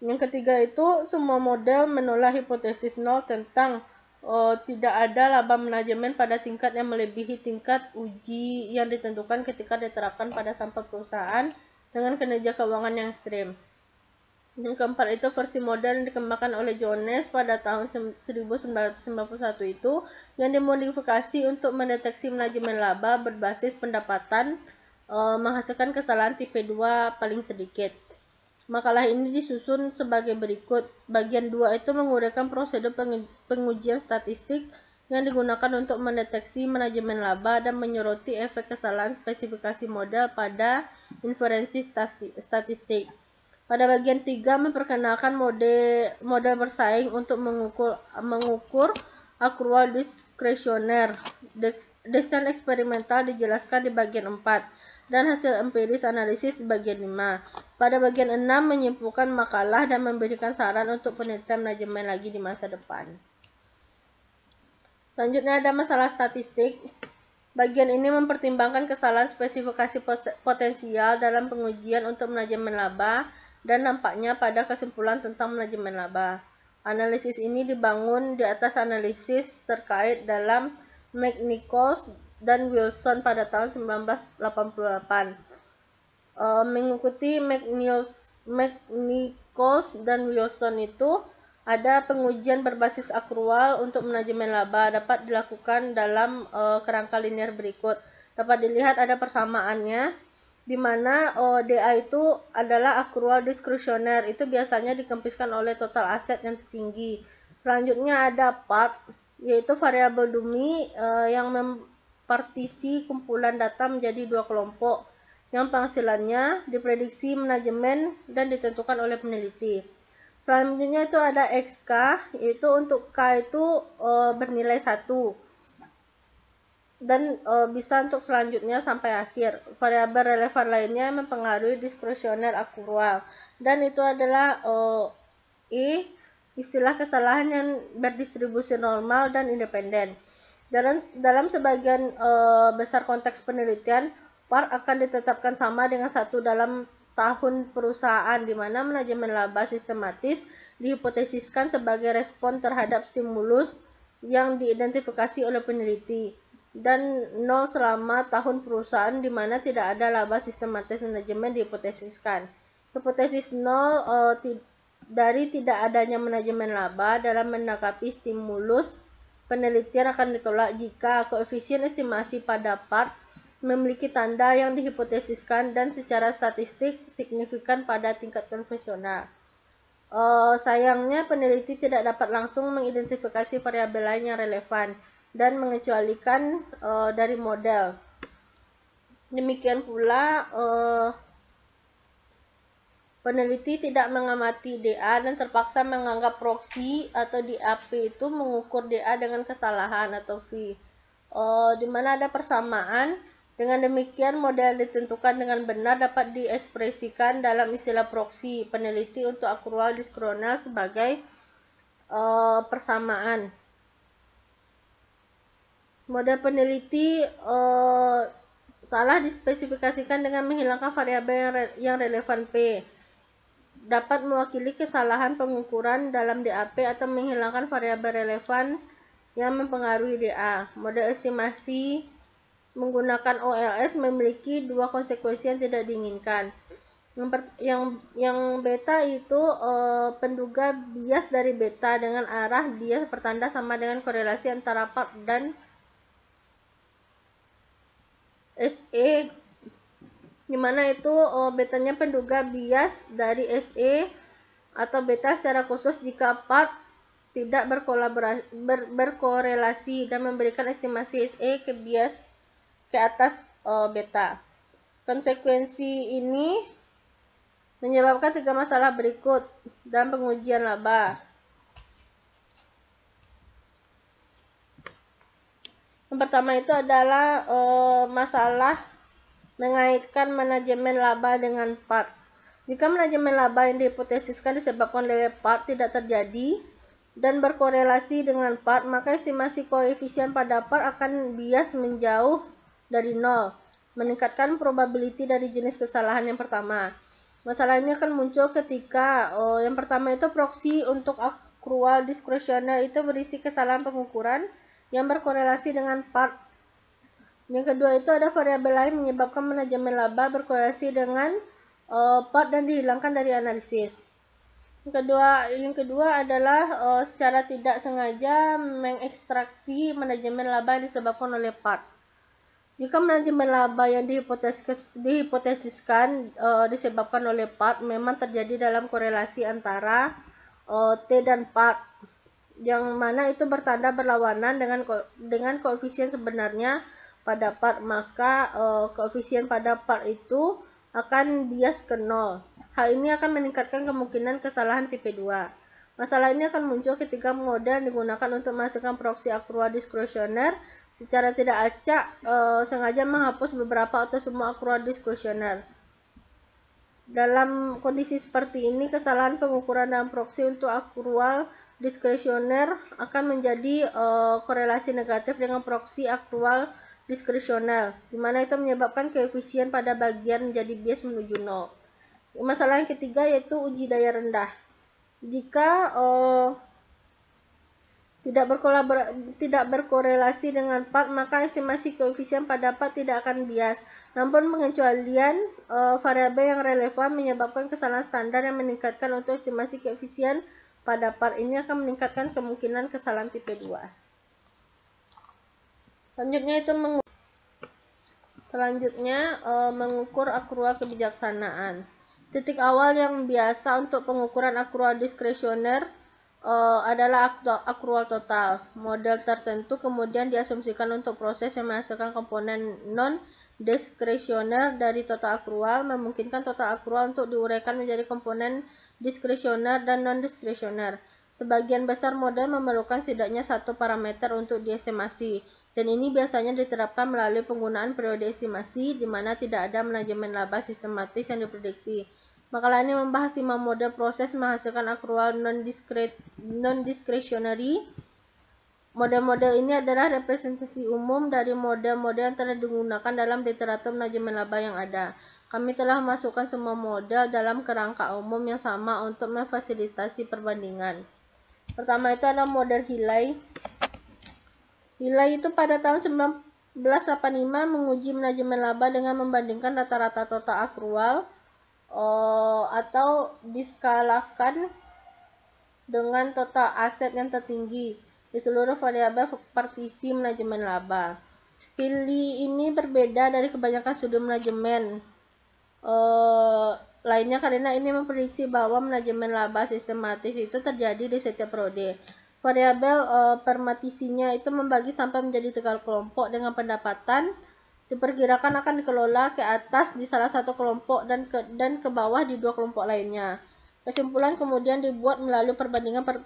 Yang ketiga itu, semua model menolak hipotesis nol tentang oh, tidak ada laba manajemen pada tingkat yang melebihi tingkat uji yang ditentukan ketika diterapkan pada sampel perusahaan dengan kinerja keuangan yang ekstrim. Yang keempat itu versi modern dikembangkan oleh Jones pada tahun 1991 itu yang dimodifikasi untuk mendeteksi manajemen laba berbasis pendapatan e, menghasilkan kesalahan tipe 2 paling sedikit. Makalah ini disusun sebagai berikut. Bagian 2 itu menguraikan prosedur pengujian statistik yang digunakan untuk mendeteksi manajemen laba dan menyoroti efek kesalahan spesifikasi model pada inferensi statistik. Pada bagian 3 memperkenalkan mode model bersaing untuk mengukur mengukur accrual diskresioner. Desain eksperimental dijelaskan di bagian 4 dan hasil empiris analisis di bagian 5. Pada bagian 6 menyimpulkan makalah dan memberikan saran untuk penelitian manajemen lagi di masa depan. Selanjutnya ada masalah statistik. Bagian ini mempertimbangkan kesalahan spesifikasi potensial dalam pengujian untuk manajemen laba dan nampaknya pada kesimpulan tentang manajemen laba. Analisis ini dibangun di atas analisis terkait dalam McNichols dan Wilson pada tahun 1988. Uh, e, mengikuti McNichols, McNichols dan Wilson itu ada pengujian berbasis akrual untuk manajemen laba dapat dilakukan dalam uh, kerangka linear berikut. Dapat dilihat ada persamaannya di mana ODA eh, itu adalah accrual discretioner itu biasanya dikempiskan oleh total aset yang tertinggi selanjutnya ada part yaitu variabel dummy uh, yang mempartisi kumpulan data menjadi dua kelompok yang penghasilannya diprediksi manajemen dan ditentukan oleh peneliti selanjutnya itu ada XK yaitu untuk K itu uh, bernilai satu dan e, bisa untuk selanjutnya sampai akhir. Variabel relevan lainnya mempengaruhi diskresioner akurual. dan itu adalah e, i istilah kesalahan yang berdistribusi normal dan independen. Dalam dalam sebagian e, besar konteks penelitian, par akan ditetapkan sama dengan satu dalam tahun perusahaan di mana manajemen laba sistematis dihipotesiskan sebagai respon terhadap stimulus yang diidentifikasi oleh peneliti dan nol selama tahun perusahaan di mana tidak ada laba sistematis manajemen dihipotesiskan. Hipotesis nol uh, ti dari tidak adanya manajemen laba dalam menangkapi stimulus penelitian akan ditolak jika koefisien estimasi pada part memiliki tanda yang dihipotesiskan dan secara statistik signifikan pada tingkat konvensional. Uh, sayangnya peneliti tidak dapat langsung mengidentifikasi variabel lain yang relevan dan mengecualikan uh, dari model. Demikian pula uh, peneliti tidak mengamati DA dan terpaksa menganggap proxy atau DAP itu mengukur DA dengan kesalahan atau V. Uh, eh, di mana ada persamaan, dengan demikian model ditentukan dengan benar dapat diekspresikan dalam istilah proxy peneliti untuk akrual diskronal sebagai uh, persamaan. Model peneliti uh, salah dispesifikasikan dengan menghilangkan variabel yang, re yang relevan P. Dapat mewakili kesalahan pengukuran dalam DAP atau menghilangkan variabel relevan yang mempengaruhi DA. Model estimasi menggunakan OLS memiliki dua konsekuensi yang tidak diinginkan. Yang, yang, beta itu e, penduga bias dari beta dengan arah bias pertanda sama dengan korelasi antara PAP dan SE dimana itu oh, betanya penduga bias dari SE atau beta secara khusus jika part tidak berkolaborasi ber, berkorelasi dan memberikan estimasi SE ke bias ke atas oh, beta. Konsekuensi ini menyebabkan tiga masalah berikut dan pengujian laba. Yang pertama itu adalah e, masalah mengaitkan manajemen laba dengan part. Jika manajemen laba yang dihipotesiskan disebabkan oleh part tidak terjadi dan berkorelasi dengan part, maka estimasi koefisien pada part akan bias menjauh dari nol, meningkatkan probability dari jenis kesalahan yang pertama. Masalah ini akan muncul ketika oh, yang pertama itu proxy untuk accrual discretionary itu berisi kesalahan pengukuran, yang berkorelasi dengan part. Yang kedua itu ada variabel lain menyebabkan manajemen laba berkorelasi dengan uh, part dan dihilangkan dari analisis. Yang kedua, yang kedua adalah uh, secara tidak sengaja mengekstraksi manajemen laba yang disebabkan oleh part. Jika manajemen laba yang dihipotesiskan, dihipotesiskan uh, disebabkan oleh part memang terjadi dalam korelasi antara uh, T dan part yang mana itu bertanda berlawanan dengan ko dengan koefisien sebenarnya pada part maka e, koefisien pada part itu akan bias ke nol. Hal ini akan meningkatkan kemungkinan kesalahan tipe 2. Masalah ini akan muncul ketika model digunakan untuk menghasilkan proxy akrua diskresioner secara tidak acak e, sengaja menghapus beberapa atau semua akrua diskresioner. Dalam kondisi seperti ini, kesalahan pengukuran dan proxy untuk akrual diskresioner akan menjadi uh, korelasi negatif dengan proksi aktual diskresional, di mana itu menyebabkan koefisien pada bagian menjadi bias menuju nol. Masalah yang ketiga yaitu uji daya rendah. Jika uh, tidak, berkolabor tidak berkorelasi dengan part, maka estimasi koefisien pada part tidak akan bias. Namun pengecualian uh, variabel yang relevan menyebabkan kesalahan standar yang meningkatkan untuk estimasi koefisien pada par ini akan meningkatkan kemungkinan kesalahan tipe 2. Selanjutnya itu eh, mengukur Selanjutnya, e, mengukur akrua kebijaksanaan. Titik awal yang biasa untuk pengukuran akrua diskresioner e, eh, adalah akrua total, model tertentu kemudian diasumsikan untuk proses yang menghasilkan komponen non-diskresioner dari total akrual memungkinkan total akrual untuk diuraikan menjadi komponen diskresioner, dan non-diskresioner. Sebagian besar model memerlukan setidaknya satu parameter untuk diestimasi, dan ini biasanya diterapkan melalui penggunaan periode estimasi di mana tidak ada manajemen laba sistematis yang diprediksi. Makalah ini membahas lima model proses menghasilkan akrual non-discretionary. Model-model ini adalah representasi umum dari model-model yang telah digunakan dalam literatur manajemen laba yang ada. Kami telah masukkan semua modal dalam kerangka umum yang sama untuk memfasilitasi perbandingan. Pertama itu adalah modal hilai. Hilai itu pada tahun 1985 menguji manajemen laba dengan membandingkan rata-rata total akrual eh, atau diskalakan dengan total aset yang tertinggi di seluruh variabel partisi manajemen laba. Pilih ini berbeda dari kebanyakan studi manajemen uh, lainnya karena ini memprediksi bahwa manajemen laba sistematis itu terjadi di setiap periode. Variabel e, permatisinya itu membagi sampai menjadi tiga kelompok dengan pendapatan diperkirakan akan dikelola ke atas di salah satu kelompok dan ke dan ke bawah di dua kelompok lainnya. Kesimpulan kemudian dibuat melalui perbandingan per,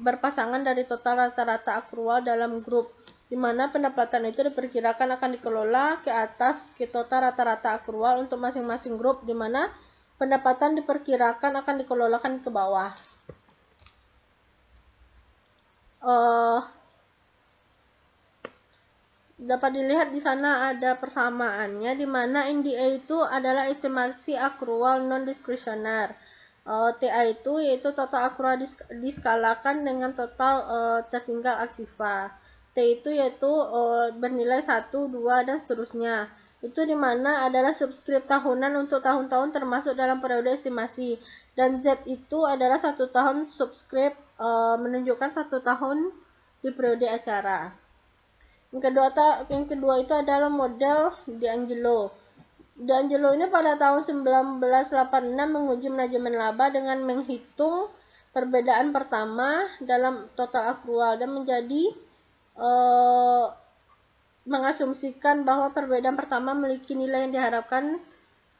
berpasangan dari total rata-rata akrual dalam grup di mana pendapatan itu diperkirakan akan dikelola ke atas ke total rata-rata akrual untuk masing-masing grup, di mana pendapatan diperkirakan akan dikelolakan ke bawah. Uh, dapat dilihat di sana ada persamaannya, di mana NDA itu adalah estimasi akrual non discretionary Uh, eh, TA itu yaitu total akrual disk diskalakan dengan total uh, tertinggal aktiva. T itu yaitu e, bernilai 1, 2, dan seterusnya. Itu dimana adalah subskrip tahunan untuk tahun-tahun termasuk dalam periode estimasi. Dan Z itu adalah satu tahun subskrip e, menunjukkan satu tahun di periode acara. Yang kedua, yang kedua itu adalah model di Angelo. D'Angelo. Angelo ini pada tahun 1986 menguji manajemen laba dengan menghitung perbedaan pertama dalam total akrual dan menjadi Eh, mengasumsikan bahwa perbedaan pertama memiliki nilai yang diharapkan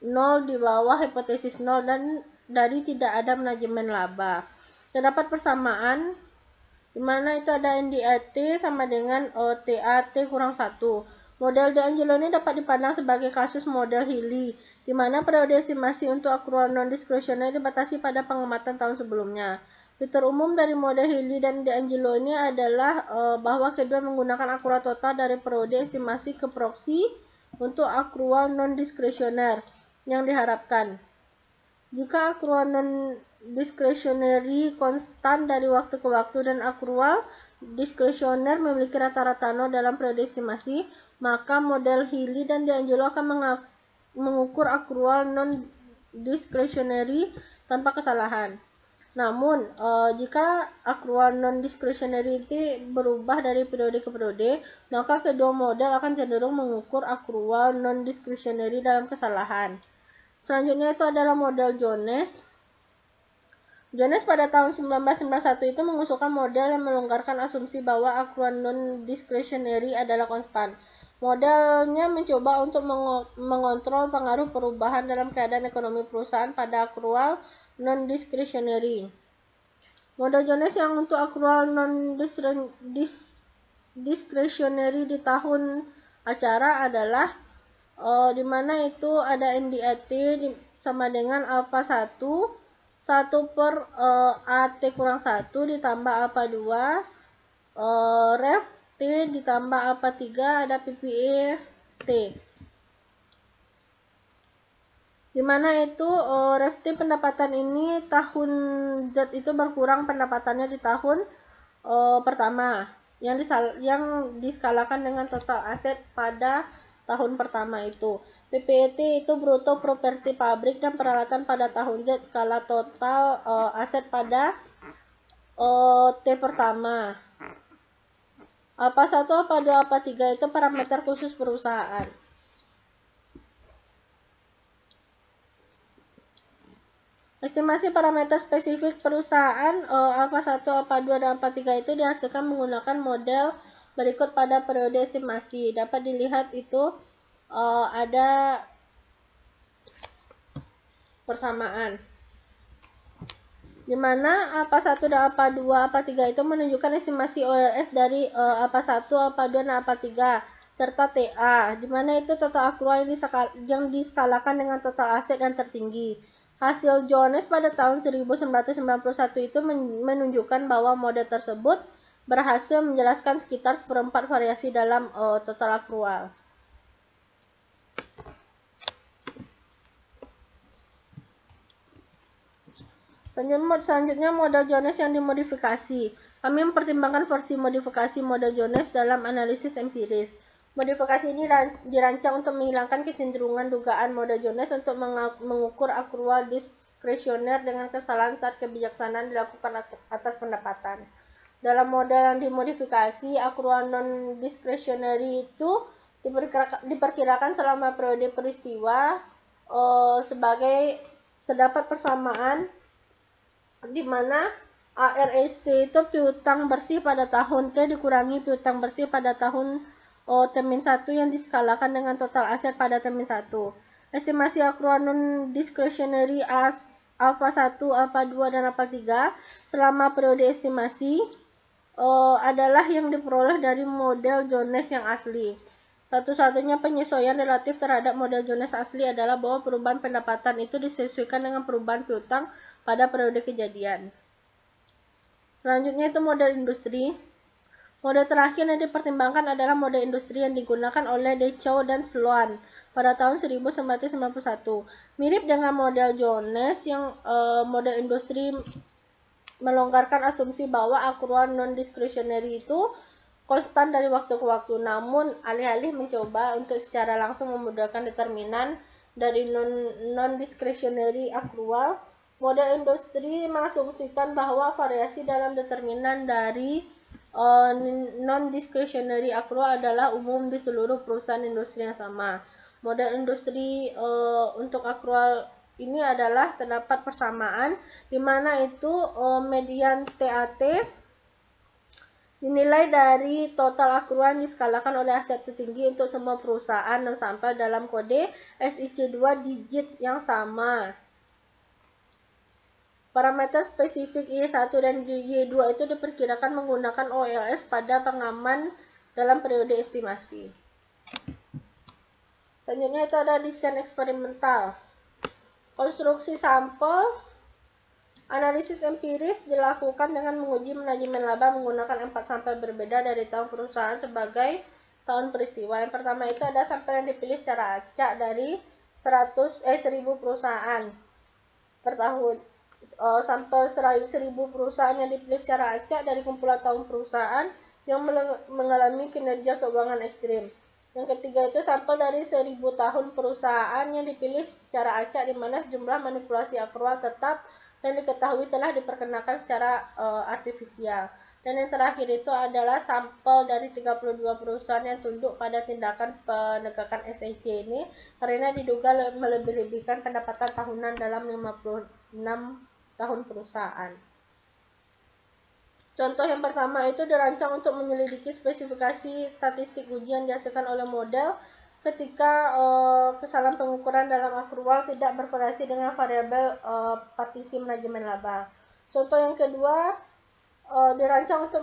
0 di bawah hipotesis 0 dan dari tidak ada manajemen laba. Terdapat persamaan di mana itu ada NDAT sama dengan OTAT kurang 1. Model De Angeloni dapat dipandang sebagai kasus model Hilly, di mana periode estimasi untuk akurat non-discretionary dibatasi pada pengamatan tahun sebelumnya. Fitur umum dari mode Hilly dan ini adalah e, bahwa kedua menggunakan akurat total dari periode estimasi ke proxy untuk akrual non-discretioner yang diharapkan. Jika akrual non-discretionary konstan dari waktu ke waktu dan akrual discretioner memiliki rata-rata nol dalam periode estimasi, maka model Hilly dan D'Angelo akan mengukur akrual non-discretionary tanpa kesalahan. Namun, uh, jika accrual non ini berubah dari periode ke periode, maka kedua model akan cenderung mengukur accrual non-discretionary dalam kesalahan. Selanjutnya itu adalah model Jones. Jones pada tahun 1991 itu mengusulkan model yang melonggarkan asumsi bahwa accrual non-discretionary adalah konstan. Modelnya mencoba untuk mengontrol pengaruh perubahan dalam keadaan ekonomi perusahaan pada akrual non-discretionary. Modal Jones yang untuk akrual non-discretionary di tahun acara adalah uh, di mana itu ada NDAT sama dengan alfa 1 1 per uh, eh, AT kurang 1 ditambah alfa 2 uh, eh, ref T ditambah alfa 3 ada PPE T di mana itu uh, refti pendapatan ini tahun Z itu berkurang pendapatannya di tahun uh, pertama yang disal yang diskalakan dengan total aset pada tahun pertama itu PPT e itu bruto properti pabrik dan peralatan pada tahun Z skala total uh, aset pada uh, T pertama apa satu apa dua apa tiga itu parameter khusus perusahaan Estimasi parameter spesifik perusahaan uh, alfa 1, alfa 2, dan alfa 3 itu dihasilkan menggunakan model berikut pada periode estimasi. Dapat dilihat itu uh, ada persamaan. Di mana alfa 1 dan alfa 2, alfa 3 itu menunjukkan estimasi OLS dari uh, alfa 1, alfa 2, dan alfa 3 serta TA, di mana itu total akuar yang, diskalakan dengan total aset yang tertinggi. Hasil Jones pada tahun 1991 itu menunjukkan bahwa mode tersebut berhasil menjelaskan sekitar seperempat variasi dalam uh, total akrual. Selanjutnya model Jones yang dimodifikasi. Kami mempertimbangkan versi modifikasi model Jones dalam analisis empiris. Modifikasi ini dirancang untuk menghilangkan kecenderungan dugaan Moda Jones untuk mengukur akrual diskresioner dengan kesalahan saat kebijaksanaan dilakukan atas pendapatan. Dalam model yang dimodifikasi, akrual non-discretionary itu diperkirakan selama periode peristiwa oh, sebagai terdapat persamaan di mana ARSC itu piutang bersih pada tahun T dikurangi piutang bersih pada tahun O oh, termin 1 yang diskalakan dengan total aset pada termin 1. Estimasi accrual non-discretionary as alfa 1, alfa 2, dan alfa 3 selama periode estimasi eh, adalah yang diperoleh dari model Jones yang asli. Satu-satunya penyesuaian relatif terhadap model Jones asli adalah bahwa perubahan pendapatan itu disesuaikan dengan perubahan piutang pada periode kejadian. Selanjutnya itu model industri. Mode terakhir yang dipertimbangkan adalah mode industri yang digunakan oleh De dan Sloan pada tahun 1991. Mirip dengan model Jones yang e, mode industri melonggarkan asumsi bahwa akuran non-discretionary itu konstan dari waktu ke waktu, namun alih-alih mencoba untuk secara langsung memudahkan determinan dari non-discretionary non accrual, model industri mengasumsikan bahwa variasi dalam determinan dari Eh, non-discretionary accrual adalah umum di seluruh perusahaan industri yang sama. Model industri uh, untuk accrual ini adalah terdapat persamaan di mana itu uh, median TAT dinilai dari total akruan diskalakan oleh aset tertinggi untuk semua perusahaan dan sampel dalam kode SIC2 digit yang sama. Parameter spesifik Y1 dan Y2 itu diperkirakan menggunakan OLS pada pengaman dalam periode estimasi. Selanjutnya itu ada desain eksperimental. Konstruksi sampel, analisis empiris dilakukan dengan menguji manajemen laba menggunakan empat sampel berbeda dari tahun perusahaan sebagai tahun peristiwa. Yang pertama itu ada sampel yang dipilih secara acak dari 100 eh 1000 perusahaan per tahun uh, eh, seribu, seribu perusahaan yang dipilih secara acak dari kumpulan tahun perusahaan yang mengalami kinerja keuangan ekstrim. Yang ketiga itu sampel dari seribu tahun perusahaan yang dipilih secara acak di mana sejumlah manipulasi akrual tetap dan diketahui telah diperkenakan secara uh, artifisial. Dan yang terakhir itu adalah sampel dari 32 perusahaan yang tunduk pada tindakan penegakan SEC ini karena diduga melebih-lebihkan pendapatan tahunan dalam 56 tahun perusahaan. Contoh yang pertama itu dirancang untuk menyelidiki spesifikasi statistik ujian dihasilkan oleh model ketika uh, kesalahan pengukuran dalam akrual tidak berkorelasi dengan variabel uh, partisi manajemen laba. Contoh yang kedua uh, dirancang untuk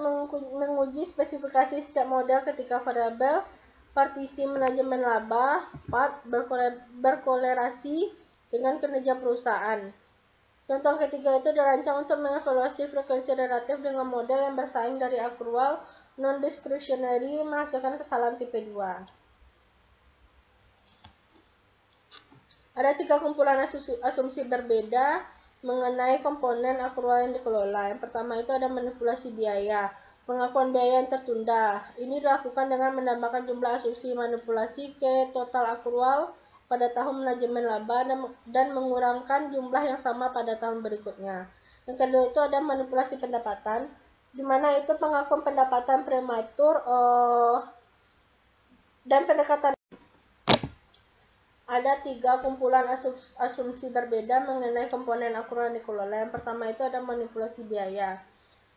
menguji spesifikasi setiap model ketika variabel partisi manajemen laba part berkolerasi dengan kinerja perusahaan. Contoh ketiga itu dirancang untuk mengevaluasi frekuensi relatif dengan model yang bersaing dari accrual non-discretionary menghasilkan kesalahan tipe 2. Ada tiga kumpulan asumsi, asumsi berbeda mengenai komponen akrual yang dikelola. Yang pertama itu ada manipulasi biaya, pengakuan biaya yang tertunda. Ini dilakukan dengan menambahkan jumlah asumsi manipulasi ke total akrual pada tahun manajemen laba dan, mengurangkan jumlah yang sama pada tahun berikutnya. Yang kedua itu ada manipulasi pendapatan, di mana itu pengakuan pendapatan prematur uh, dan pendekatan ada tiga kumpulan asumsi berbeda mengenai komponen akuran dikelola. Yang pertama itu ada manipulasi biaya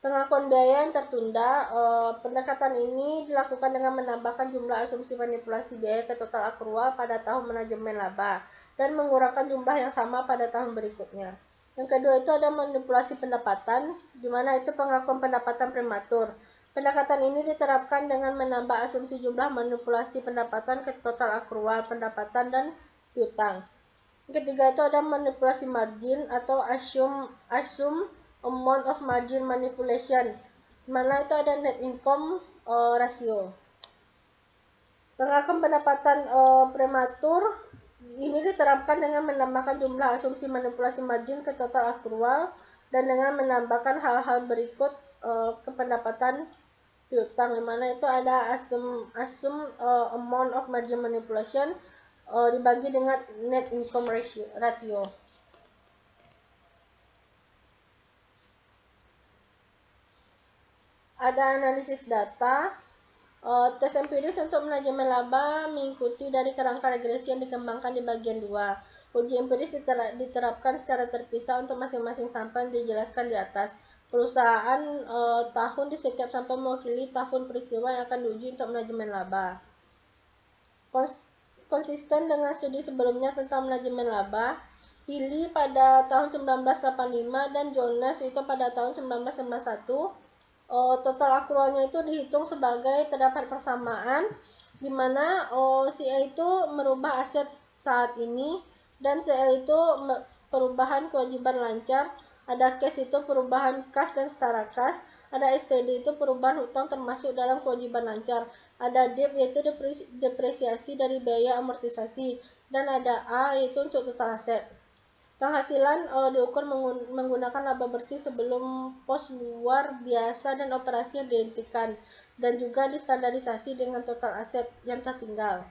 pengakuan biaya yang tertunda, e, pendekatan ini dilakukan dengan menambahkan jumlah asumsi manipulasi biaya ke total akrua pada tahun manajemen laba dan mengurangkan jumlah yang sama pada tahun berikutnya. Yang kedua itu ada manipulasi pendapatan, di mana itu pengakuan pendapatan prematur. Pendekatan ini diterapkan dengan menambah asumsi jumlah manipulasi pendapatan ke total akrua pendapatan dan piutang. Yang ketiga itu ada manipulasi margin atau asumsi asum amount of margin manipulation mana itu ada net income uh, ratio Pengakuan pendapatan uh, prematur ini diterapkan dengan menambahkan jumlah asumsi manipulasi margin ke total aktual dan dengan menambahkan hal-hal berikut uh, ke pendapatan piutang dimana itu ada asum asum uh, amount of margin manipulation uh, dibagi dengan net income ratio. ada analisis data, Uh, tes empiris untuk manajemen laba mengikuti dari kerangka regresi yang dikembangkan di bagian 2. Uji empiris diterapkan secara terpisah untuk masing-masing sampan dijelaskan di atas. Perusahaan uh, tahun di setiap sampel mewakili tahun peristiwa yang akan diuji untuk manajemen laba. Kons konsisten dengan studi sebelumnya tentang manajemen laba, Hilly pada tahun 1985 dan Jonas itu pada tahun 1991 uh, total akrualnya itu dihitung sebagai terdapat persamaan di mana uh, si A itu merubah aset saat ini dan CL itu perubahan kewajiban lancar, ada cash itu perubahan kas dan setara kas, ada STD itu perubahan hutang termasuk dalam kewajiban lancar, ada DIP yaitu depresiasi dari biaya amortisasi, dan ada A yaitu untuk total aset. Penghasilan uh, diukur menggunakan laba bersih sebelum pos luar biasa dan operasi dihentikan dan juga distandarisasi dengan total aset yang tertinggal.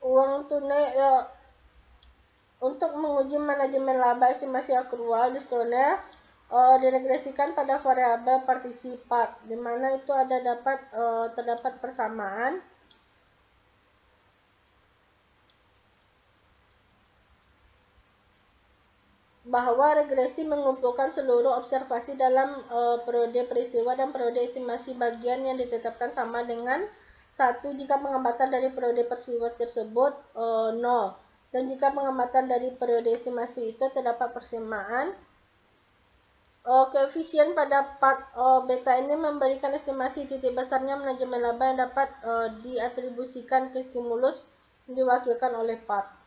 Uang tunai ya, untuk menguji manajemen laba estimasi akrual diskonnya uh, eh, diregresikan pada variabel partisipat di mana itu ada dapat uh, terdapat persamaan bahwa regresi mengumpulkan seluruh observasi dalam e, periode peristiwa dan periode estimasi bagian yang ditetapkan sama dengan satu jika pengamatan dari periode peristiwa tersebut e, nol dan jika pengamatan dari periode estimasi itu terdapat persamaan e, koefisien pada part e, beta ini memberikan estimasi titik besarnya manajemen laba yang dapat e, diatribusikan ke stimulus diwakilkan oleh part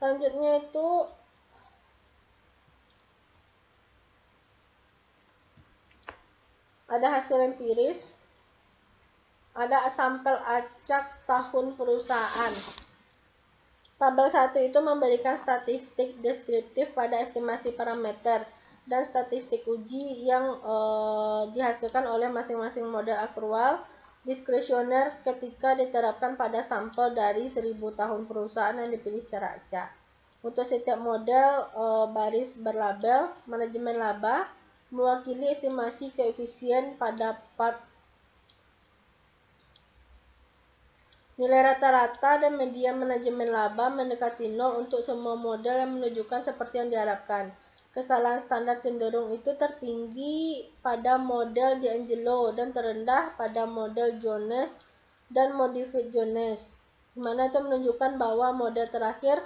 selanjutnya itu ada hasil empiris ada sampel acak tahun perusahaan tabel 1 itu memberikan statistik deskriptif pada estimasi parameter dan statistik uji yang e, dihasilkan oleh masing-masing model akrual diskresioner ketika diterapkan pada sampel dari 1000 tahun perusahaan yang dipilih secara acak. Untuk setiap model e, baris berlabel, manajemen laba mewakili estimasi koefisien pada part Nilai rata-rata dan media manajemen laba mendekati nol untuk semua model yang menunjukkan seperti yang diharapkan. Kesalahan standar cenderung itu tertinggi pada model D'Angelo dan terendah pada model Jones dan Modified Jones, Dimana itu menunjukkan bahwa model terakhir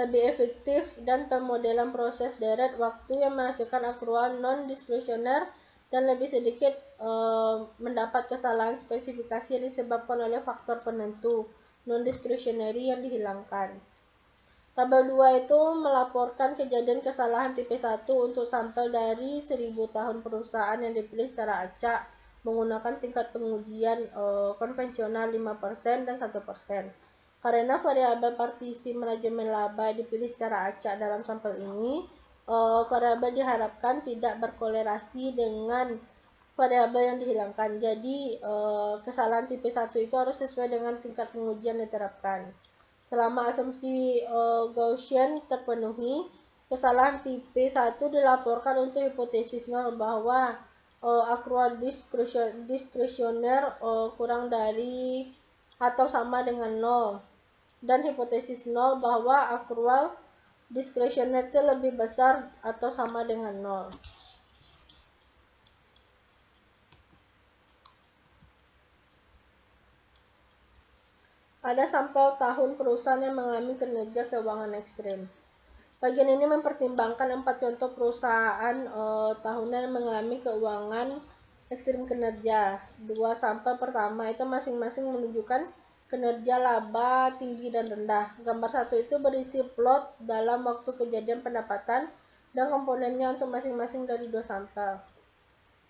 lebih efektif dan pemodelan proses deret waktu yang menghasilkan akurat non-discretioner dan lebih sedikit e, mendapat kesalahan spesifikasi yang disebabkan oleh faktor penentu non-discretionary yang dihilangkan. Tabel 2 itu melaporkan kejadian kesalahan tipe 1 untuk sampel dari 1000 tahun perusahaan yang dipilih secara acak menggunakan tingkat pengujian e, konvensional 5% dan 1%. Karena variabel partisi manajemen laba dipilih secara acak dalam sampel ini, e, variabel diharapkan tidak berkolerasi dengan variabel yang dihilangkan. Jadi, e, kesalahan tipe 1 itu harus sesuai dengan tingkat pengujian yang diterapkan. Selama asumsi uh, Gaussian terpenuhi, kesalahan tipe 1 dilaporkan untuk hipotesis nol bahwa uh, eh, akrual diskresioner uh, kurang dari atau sama dengan nol dan hipotesis nol bahwa akrual diskresioner itu lebih besar atau sama dengan nol Ada sampel tahun perusahaan yang mengalami kinerja keuangan ekstrim. Bagian ini mempertimbangkan empat contoh perusahaan e, tahunan yang mengalami keuangan ekstrim kinerja. Dua sampel pertama itu masing-masing menunjukkan kinerja laba tinggi dan rendah. Gambar satu itu berisi plot dalam waktu kejadian pendapatan dan komponennya untuk masing-masing dari dua sampel.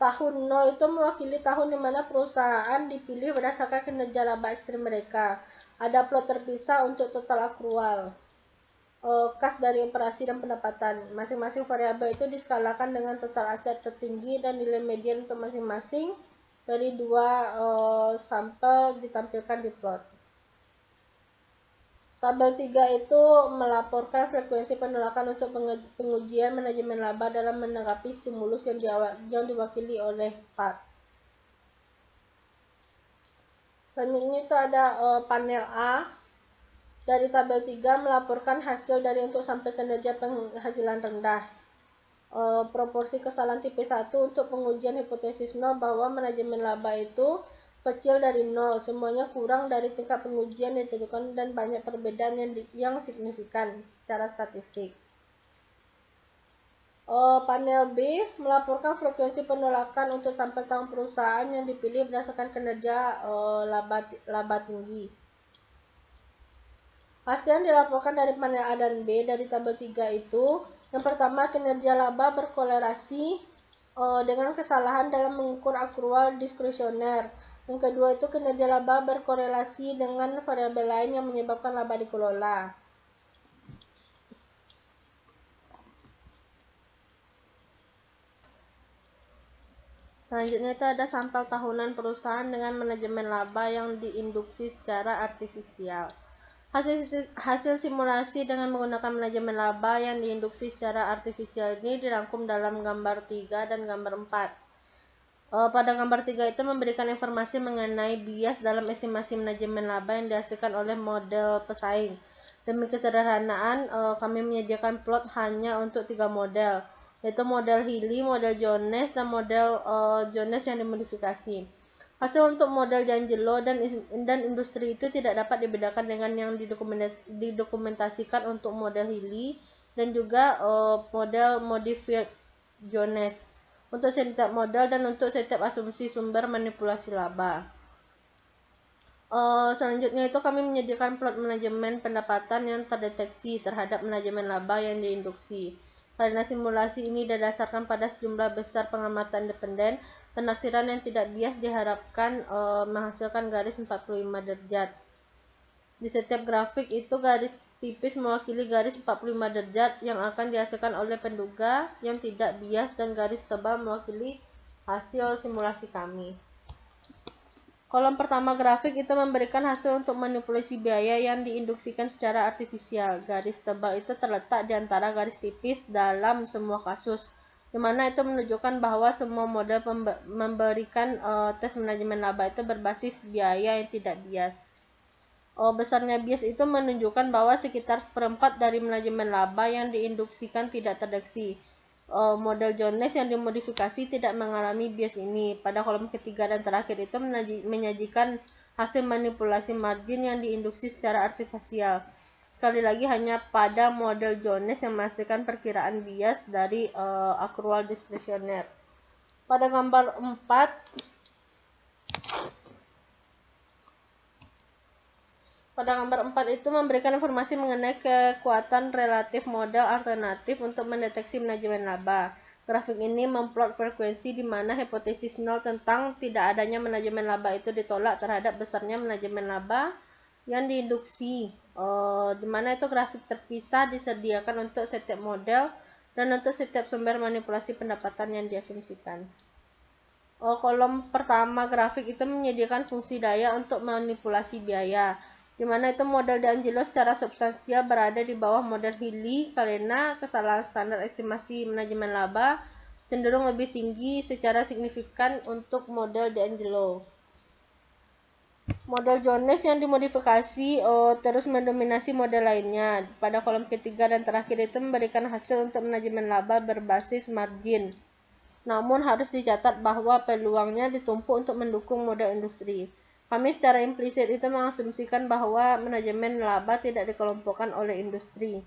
Tahun 0 itu mewakili tahun di mana perusahaan dipilih berdasarkan kinerja laba ekstrim mereka. Ada plot terpisah untuk total akrual, eh, kas dari operasi dan pendapatan. Masing-masing variabel itu diskalakan dengan total aset tertinggi dan nilai median untuk masing-masing dari dua eh, sampel ditampilkan di plot. Tabel 3 itu melaporkan frekuensi penolakan untuk pengujian manajemen laba dalam menanggapi stimulus yang diwakili oleh PAT. Selanjutnya itu ada uh, panel A dari tabel 3 melaporkan hasil dari untuk sampai kinerja penghasilan rendah. Uh, proporsi kesalahan tipe 1 untuk pengujian hipotesis nol bahwa manajemen laba itu kecil dari nol, semuanya kurang dari tingkat pengujian yang ditentukan dan banyak perbedaan yang, yang signifikan secara statistik uh, panel B melaporkan fluktuasi penolakan untuk sampel tahun perusahaan yang dipilih berdasarkan kinerja uh, laba, laba tinggi. Hasil yang dilaporkan dari panel A dan B dari tabel 3 itu, yang pertama kinerja laba berkolerasi uh, dengan kesalahan dalam mengukur akrual diskresioner. Yang kedua itu kinerja laba berkorelasi dengan variabel lain yang menyebabkan laba dikelola. Selanjutnya itu ada sampel tahunan perusahaan dengan manajemen laba yang diinduksi secara artifisial. Hasil, hasil simulasi dengan menggunakan manajemen laba yang diinduksi secara artifisial ini dirangkum dalam gambar 3 dan gambar 4. E, pada gambar 3 itu memberikan informasi mengenai bias dalam estimasi manajemen laba yang dihasilkan oleh model pesaing. Demi kesederhanaan, e, kami menyediakan plot hanya untuk tiga model yaitu model Healy, model Jones, dan model uh, Jones yang dimodifikasi. Hasil untuk model Janjelo dan, dan industri itu tidak dapat dibedakan dengan yang didokumentasikan untuk model Healy dan juga uh, model modified Jones untuk setiap model dan untuk setiap asumsi sumber manipulasi laba. Uh, selanjutnya itu kami menyediakan plot manajemen pendapatan yang terdeteksi terhadap manajemen laba yang diinduksi. Karena simulasi ini didasarkan pada sejumlah besar pengamatan independen, penafsiran yang tidak bias diharapkan e, menghasilkan garis 45 derajat. Di setiap grafik itu garis tipis mewakili garis 45 derajat yang akan dihasilkan oleh penduga yang tidak bias dan garis tebal mewakili hasil simulasi kami. Kolom pertama grafik itu memberikan hasil untuk manipulasi biaya yang diinduksikan secara artifisial. Garis tebal itu terletak di antara garis tipis dalam semua kasus, di mana itu menunjukkan bahwa semua model memberikan uh, tes manajemen laba itu berbasis biaya yang tidak bias. Oh, besarnya bias itu menunjukkan bahwa sekitar seperempat dari manajemen laba yang diinduksikan tidak terdeteksi Eh, model John Nash yang dimodifikasi tidak mengalami bias ini. Pada kolom ketiga dan terakhir itu menyajikan hasil manipulasi margin yang diinduksi secara artifisial. Sekali lagi hanya pada model John Nash yang menghasilkan perkiraan bias dari uh, accrual discretionary. Pada gambar 4 Pada gambar 4 itu memberikan informasi mengenai kekuatan relatif model alternatif untuk mendeteksi manajemen laba. Grafik ini memplot frekuensi di mana hipotesis nol tentang tidak adanya manajemen laba itu ditolak terhadap besarnya manajemen laba yang diinduksi. Oh, di mana itu grafik terpisah disediakan untuk setiap model dan untuk setiap sumber manipulasi pendapatan yang diasumsikan. Oh, kolom pertama grafik itu menyediakan fungsi daya untuk manipulasi biaya di mana itu model D'Angelo secara substansial berada di bawah model Healy karena kesalahan standar estimasi manajemen laba cenderung lebih tinggi secara signifikan untuk model D'Angelo. Model Jones yang dimodifikasi oh, terus mendominasi model lainnya. Pada kolom ketiga dan terakhir itu memberikan hasil untuk manajemen laba berbasis margin. Namun harus dicatat bahwa peluangnya ditumpuk untuk mendukung model industri. Kami secara implisit itu mengasumsikan bahwa manajemen laba tidak dikelompokkan oleh industri.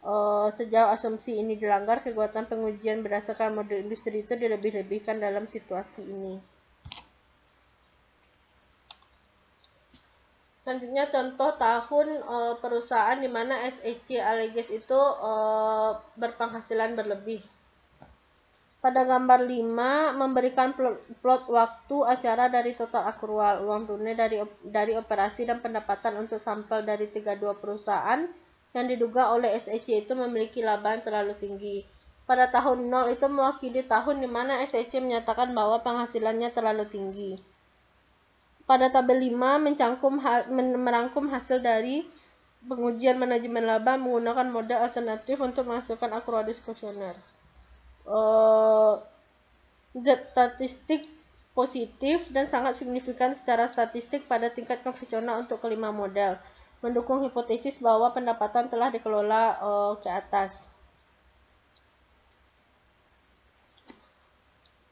Uh, sejauh asumsi ini dilanggar, kekuatan pengujian berdasarkan model industri itu dilebih-lebihkan dalam situasi ini. Selanjutnya contoh tahun uh, perusahaan di mana SEC Alleges itu uh, berpenghasilan berlebih. Pada gambar 5, memberikan plot, waktu acara dari total akrual, uang tunai dari, dari operasi dan pendapatan untuk sampel dari 32 perusahaan yang diduga oleh SEC itu memiliki laba yang terlalu tinggi. Pada tahun 0 itu mewakili tahun di mana SEC menyatakan bahwa penghasilannya terlalu tinggi. Pada tabel 5, mencangkum, merangkum hasil dari pengujian manajemen laba menggunakan modal alternatif untuk menghasilkan akrual diskusioner. Eh, Z statistik positif dan sangat signifikan secara statistik pada tingkat konvensional untuk kelima model, mendukung hipotesis bahwa pendapatan telah dikelola uh, ke atas.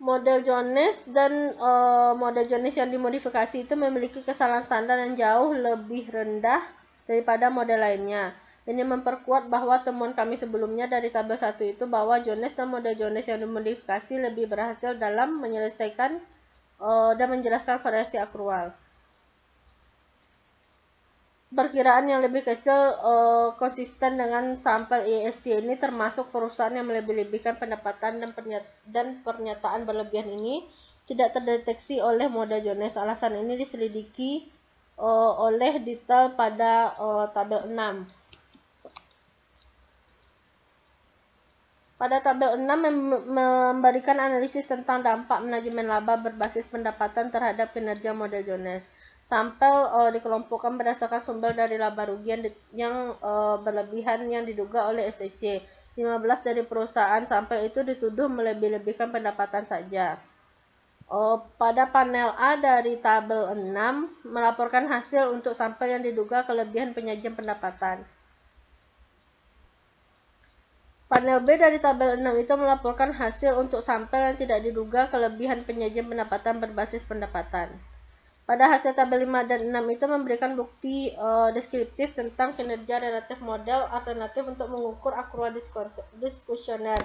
Model Jones dan uh, model Jones yang dimodifikasi itu memiliki kesalahan standar yang jauh lebih rendah daripada model lainnya ini memperkuat bahwa temuan kami sebelumnya dari tabel 1 itu bahwa Jones dan model Jones yang dimodifikasi lebih berhasil dalam menyelesaikan uh, dan menjelaskan variasi akrual. Perkiraan yang lebih kecil uh, konsisten dengan sampel ISC e ini termasuk perusahaan yang melebih-lebihkan pendapatan dan, pernyata dan pernyataan berlebihan ini tidak terdeteksi oleh model Jones. Alasan ini diselidiki uh, oleh detail pada uh, tabel 6. Pada tabel 6 memberikan analisis tentang dampak manajemen laba berbasis pendapatan terhadap kinerja model Jones. Sampel uh, dikelompokkan berdasarkan sumber dari laba rugi yang, uh, berlebihan yang diduga oleh SEC. 15 dari perusahaan sampel itu dituduh melebih-lebihkan pendapatan saja. Oh, pada panel A dari tabel 6 melaporkan hasil untuk sampel yang diduga kelebihan penyajian pendapatan. Panel B dari tabel 6 itu melaporkan hasil untuk sampel yang tidak diduga kelebihan penyajian pendapatan berbasis pendapatan. Pada hasil tabel 5 dan 6 itu memberikan bukti uh, deskriptif tentang kinerja relatif model alternatif untuk mengukur akurat diskusioner.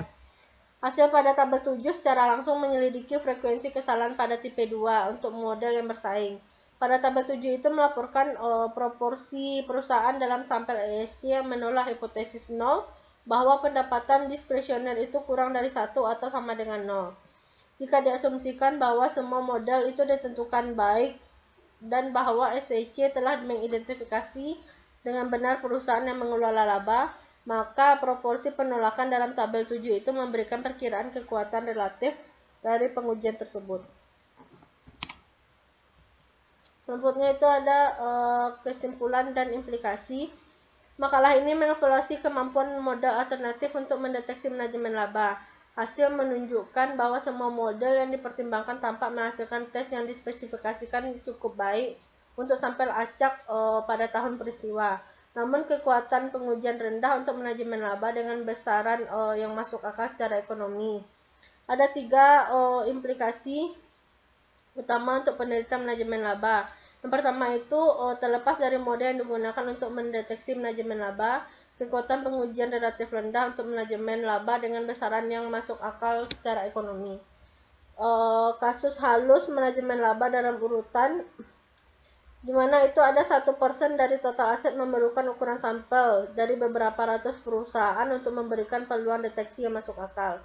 Hasil pada tabel 7 secara langsung menyelidiki frekuensi kesalahan pada tipe 2 untuk model yang bersaing. Pada tabel 7 itu melaporkan uh, proporsi perusahaan dalam sampel ESG yang menolak hipotesis 0 bahwa pendapatan diskresioner itu kurang dari satu atau sama dengan nol. Jika diasumsikan bahwa semua modal itu ditentukan baik dan bahwa SEC telah mengidentifikasi dengan benar perusahaan yang mengelola laba, maka proporsi penolakan dalam tabel 7 itu memberikan perkiraan kekuatan relatif dari pengujian tersebut. Selanjutnya itu ada uh, kesimpulan dan implikasi. Makalah ini mengevaluasi kemampuan modal alternatif untuk mendeteksi manajemen laba. Hasil menunjukkan bahwa semua model yang dipertimbangkan tampak menghasilkan tes yang dispesifikasikan cukup baik untuk sampel acak uh, pada tahun peristiwa. Namun kekuatan pengujian rendah untuk manajemen laba dengan besaran uh, yang masuk akal secara ekonomi. Ada tiga uh, implikasi utama untuk penelitian manajemen laba. Yang pertama itu uh, terlepas dari model yang digunakan untuk mendeteksi manajemen laba, kekuatan pengujian relatif rendah untuk manajemen laba dengan besaran yang masuk akal secara ekonomi. Uh, kasus halus manajemen laba dalam urutan di mana itu ada satu persen dari total aset memerlukan ukuran sampel dari beberapa ratus perusahaan untuk memberikan peluang deteksi yang masuk akal.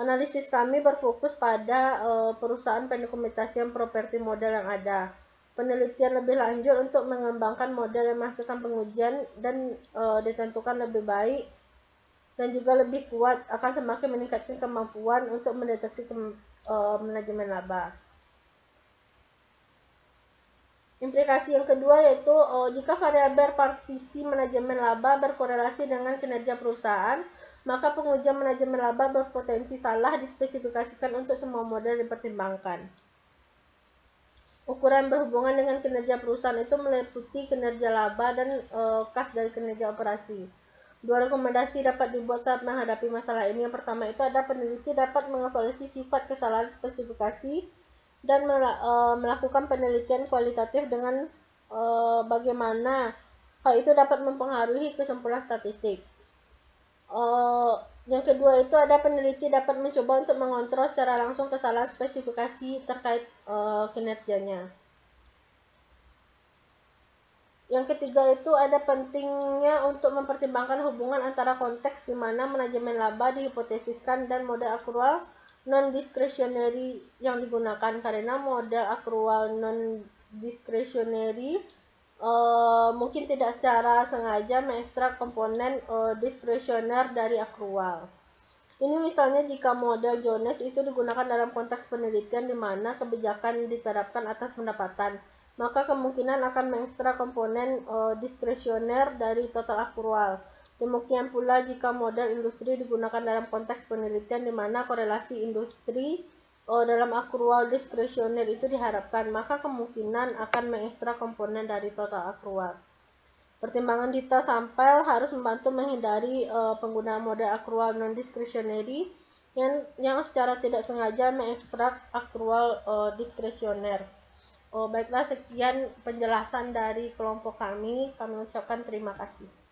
Analisis kami berfokus pada uh, perusahaan pendokumentasian properti model yang ada penelitian lebih lanjut untuk mengembangkan model yang menghasilkan pengujian dan e, ditentukan lebih baik dan juga lebih kuat akan semakin meningkatkan kemampuan untuk mendeteksi ke, e, eh, manajemen laba. Implikasi yang kedua yaitu e, jika variabel partisi manajemen laba berkorelasi dengan kinerja perusahaan, maka pengujian manajemen laba berpotensi salah dispesifikasikan untuk semua model dipertimbangkan. Ukuran berhubungan dengan kinerja perusahaan itu meliputi kinerja laba dan e, kas dari kinerja operasi. Dua rekomendasi dapat dibuat saat menghadapi masalah ini. Yang pertama itu ada peneliti dapat mengevaluasi sifat kesalahan spesifikasi dan eh, melakukan penelitian kualitatif dengan eh, bagaimana hal itu dapat mempengaruhi kesimpulan statistik. Yang kedua itu ada peneliti dapat mencoba untuk mengontrol secara langsung kesalahan spesifikasi terkait e, kinerjanya. Yang ketiga itu ada pentingnya untuk mempertimbangkan hubungan antara konteks di mana manajemen laba dihipotesiskan dan modal akrual non-discretionary yang digunakan karena modal akrual non-discretionary Eh, mungkin tidak secara sengaja mengekstrak komponen uh, eh, diskresioner dari akrual. Ini misalnya jika model Jones itu digunakan dalam konteks penelitian di mana kebijakan diterapkan atas pendapatan, maka kemungkinan akan mengekstrak komponen uh, eh, diskresioner dari total akrual. Demikian pula jika model industri digunakan dalam konteks penelitian di mana korelasi industri oh, dalam accrual diskresioner itu diharapkan, maka kemungkinan akan mengekstrak komponen dari total accrual. Pertimbangan detail sampel harus membantu menghindari uh, eh, penggunaan mode accrual non-discretionary yang, yang secara tidak sengaja mengekstrak accrual uh, eh, diskresioner. Oh, baiklah, sekian penjelasan dari kelompok kami. Kami ucapkan terima kasih.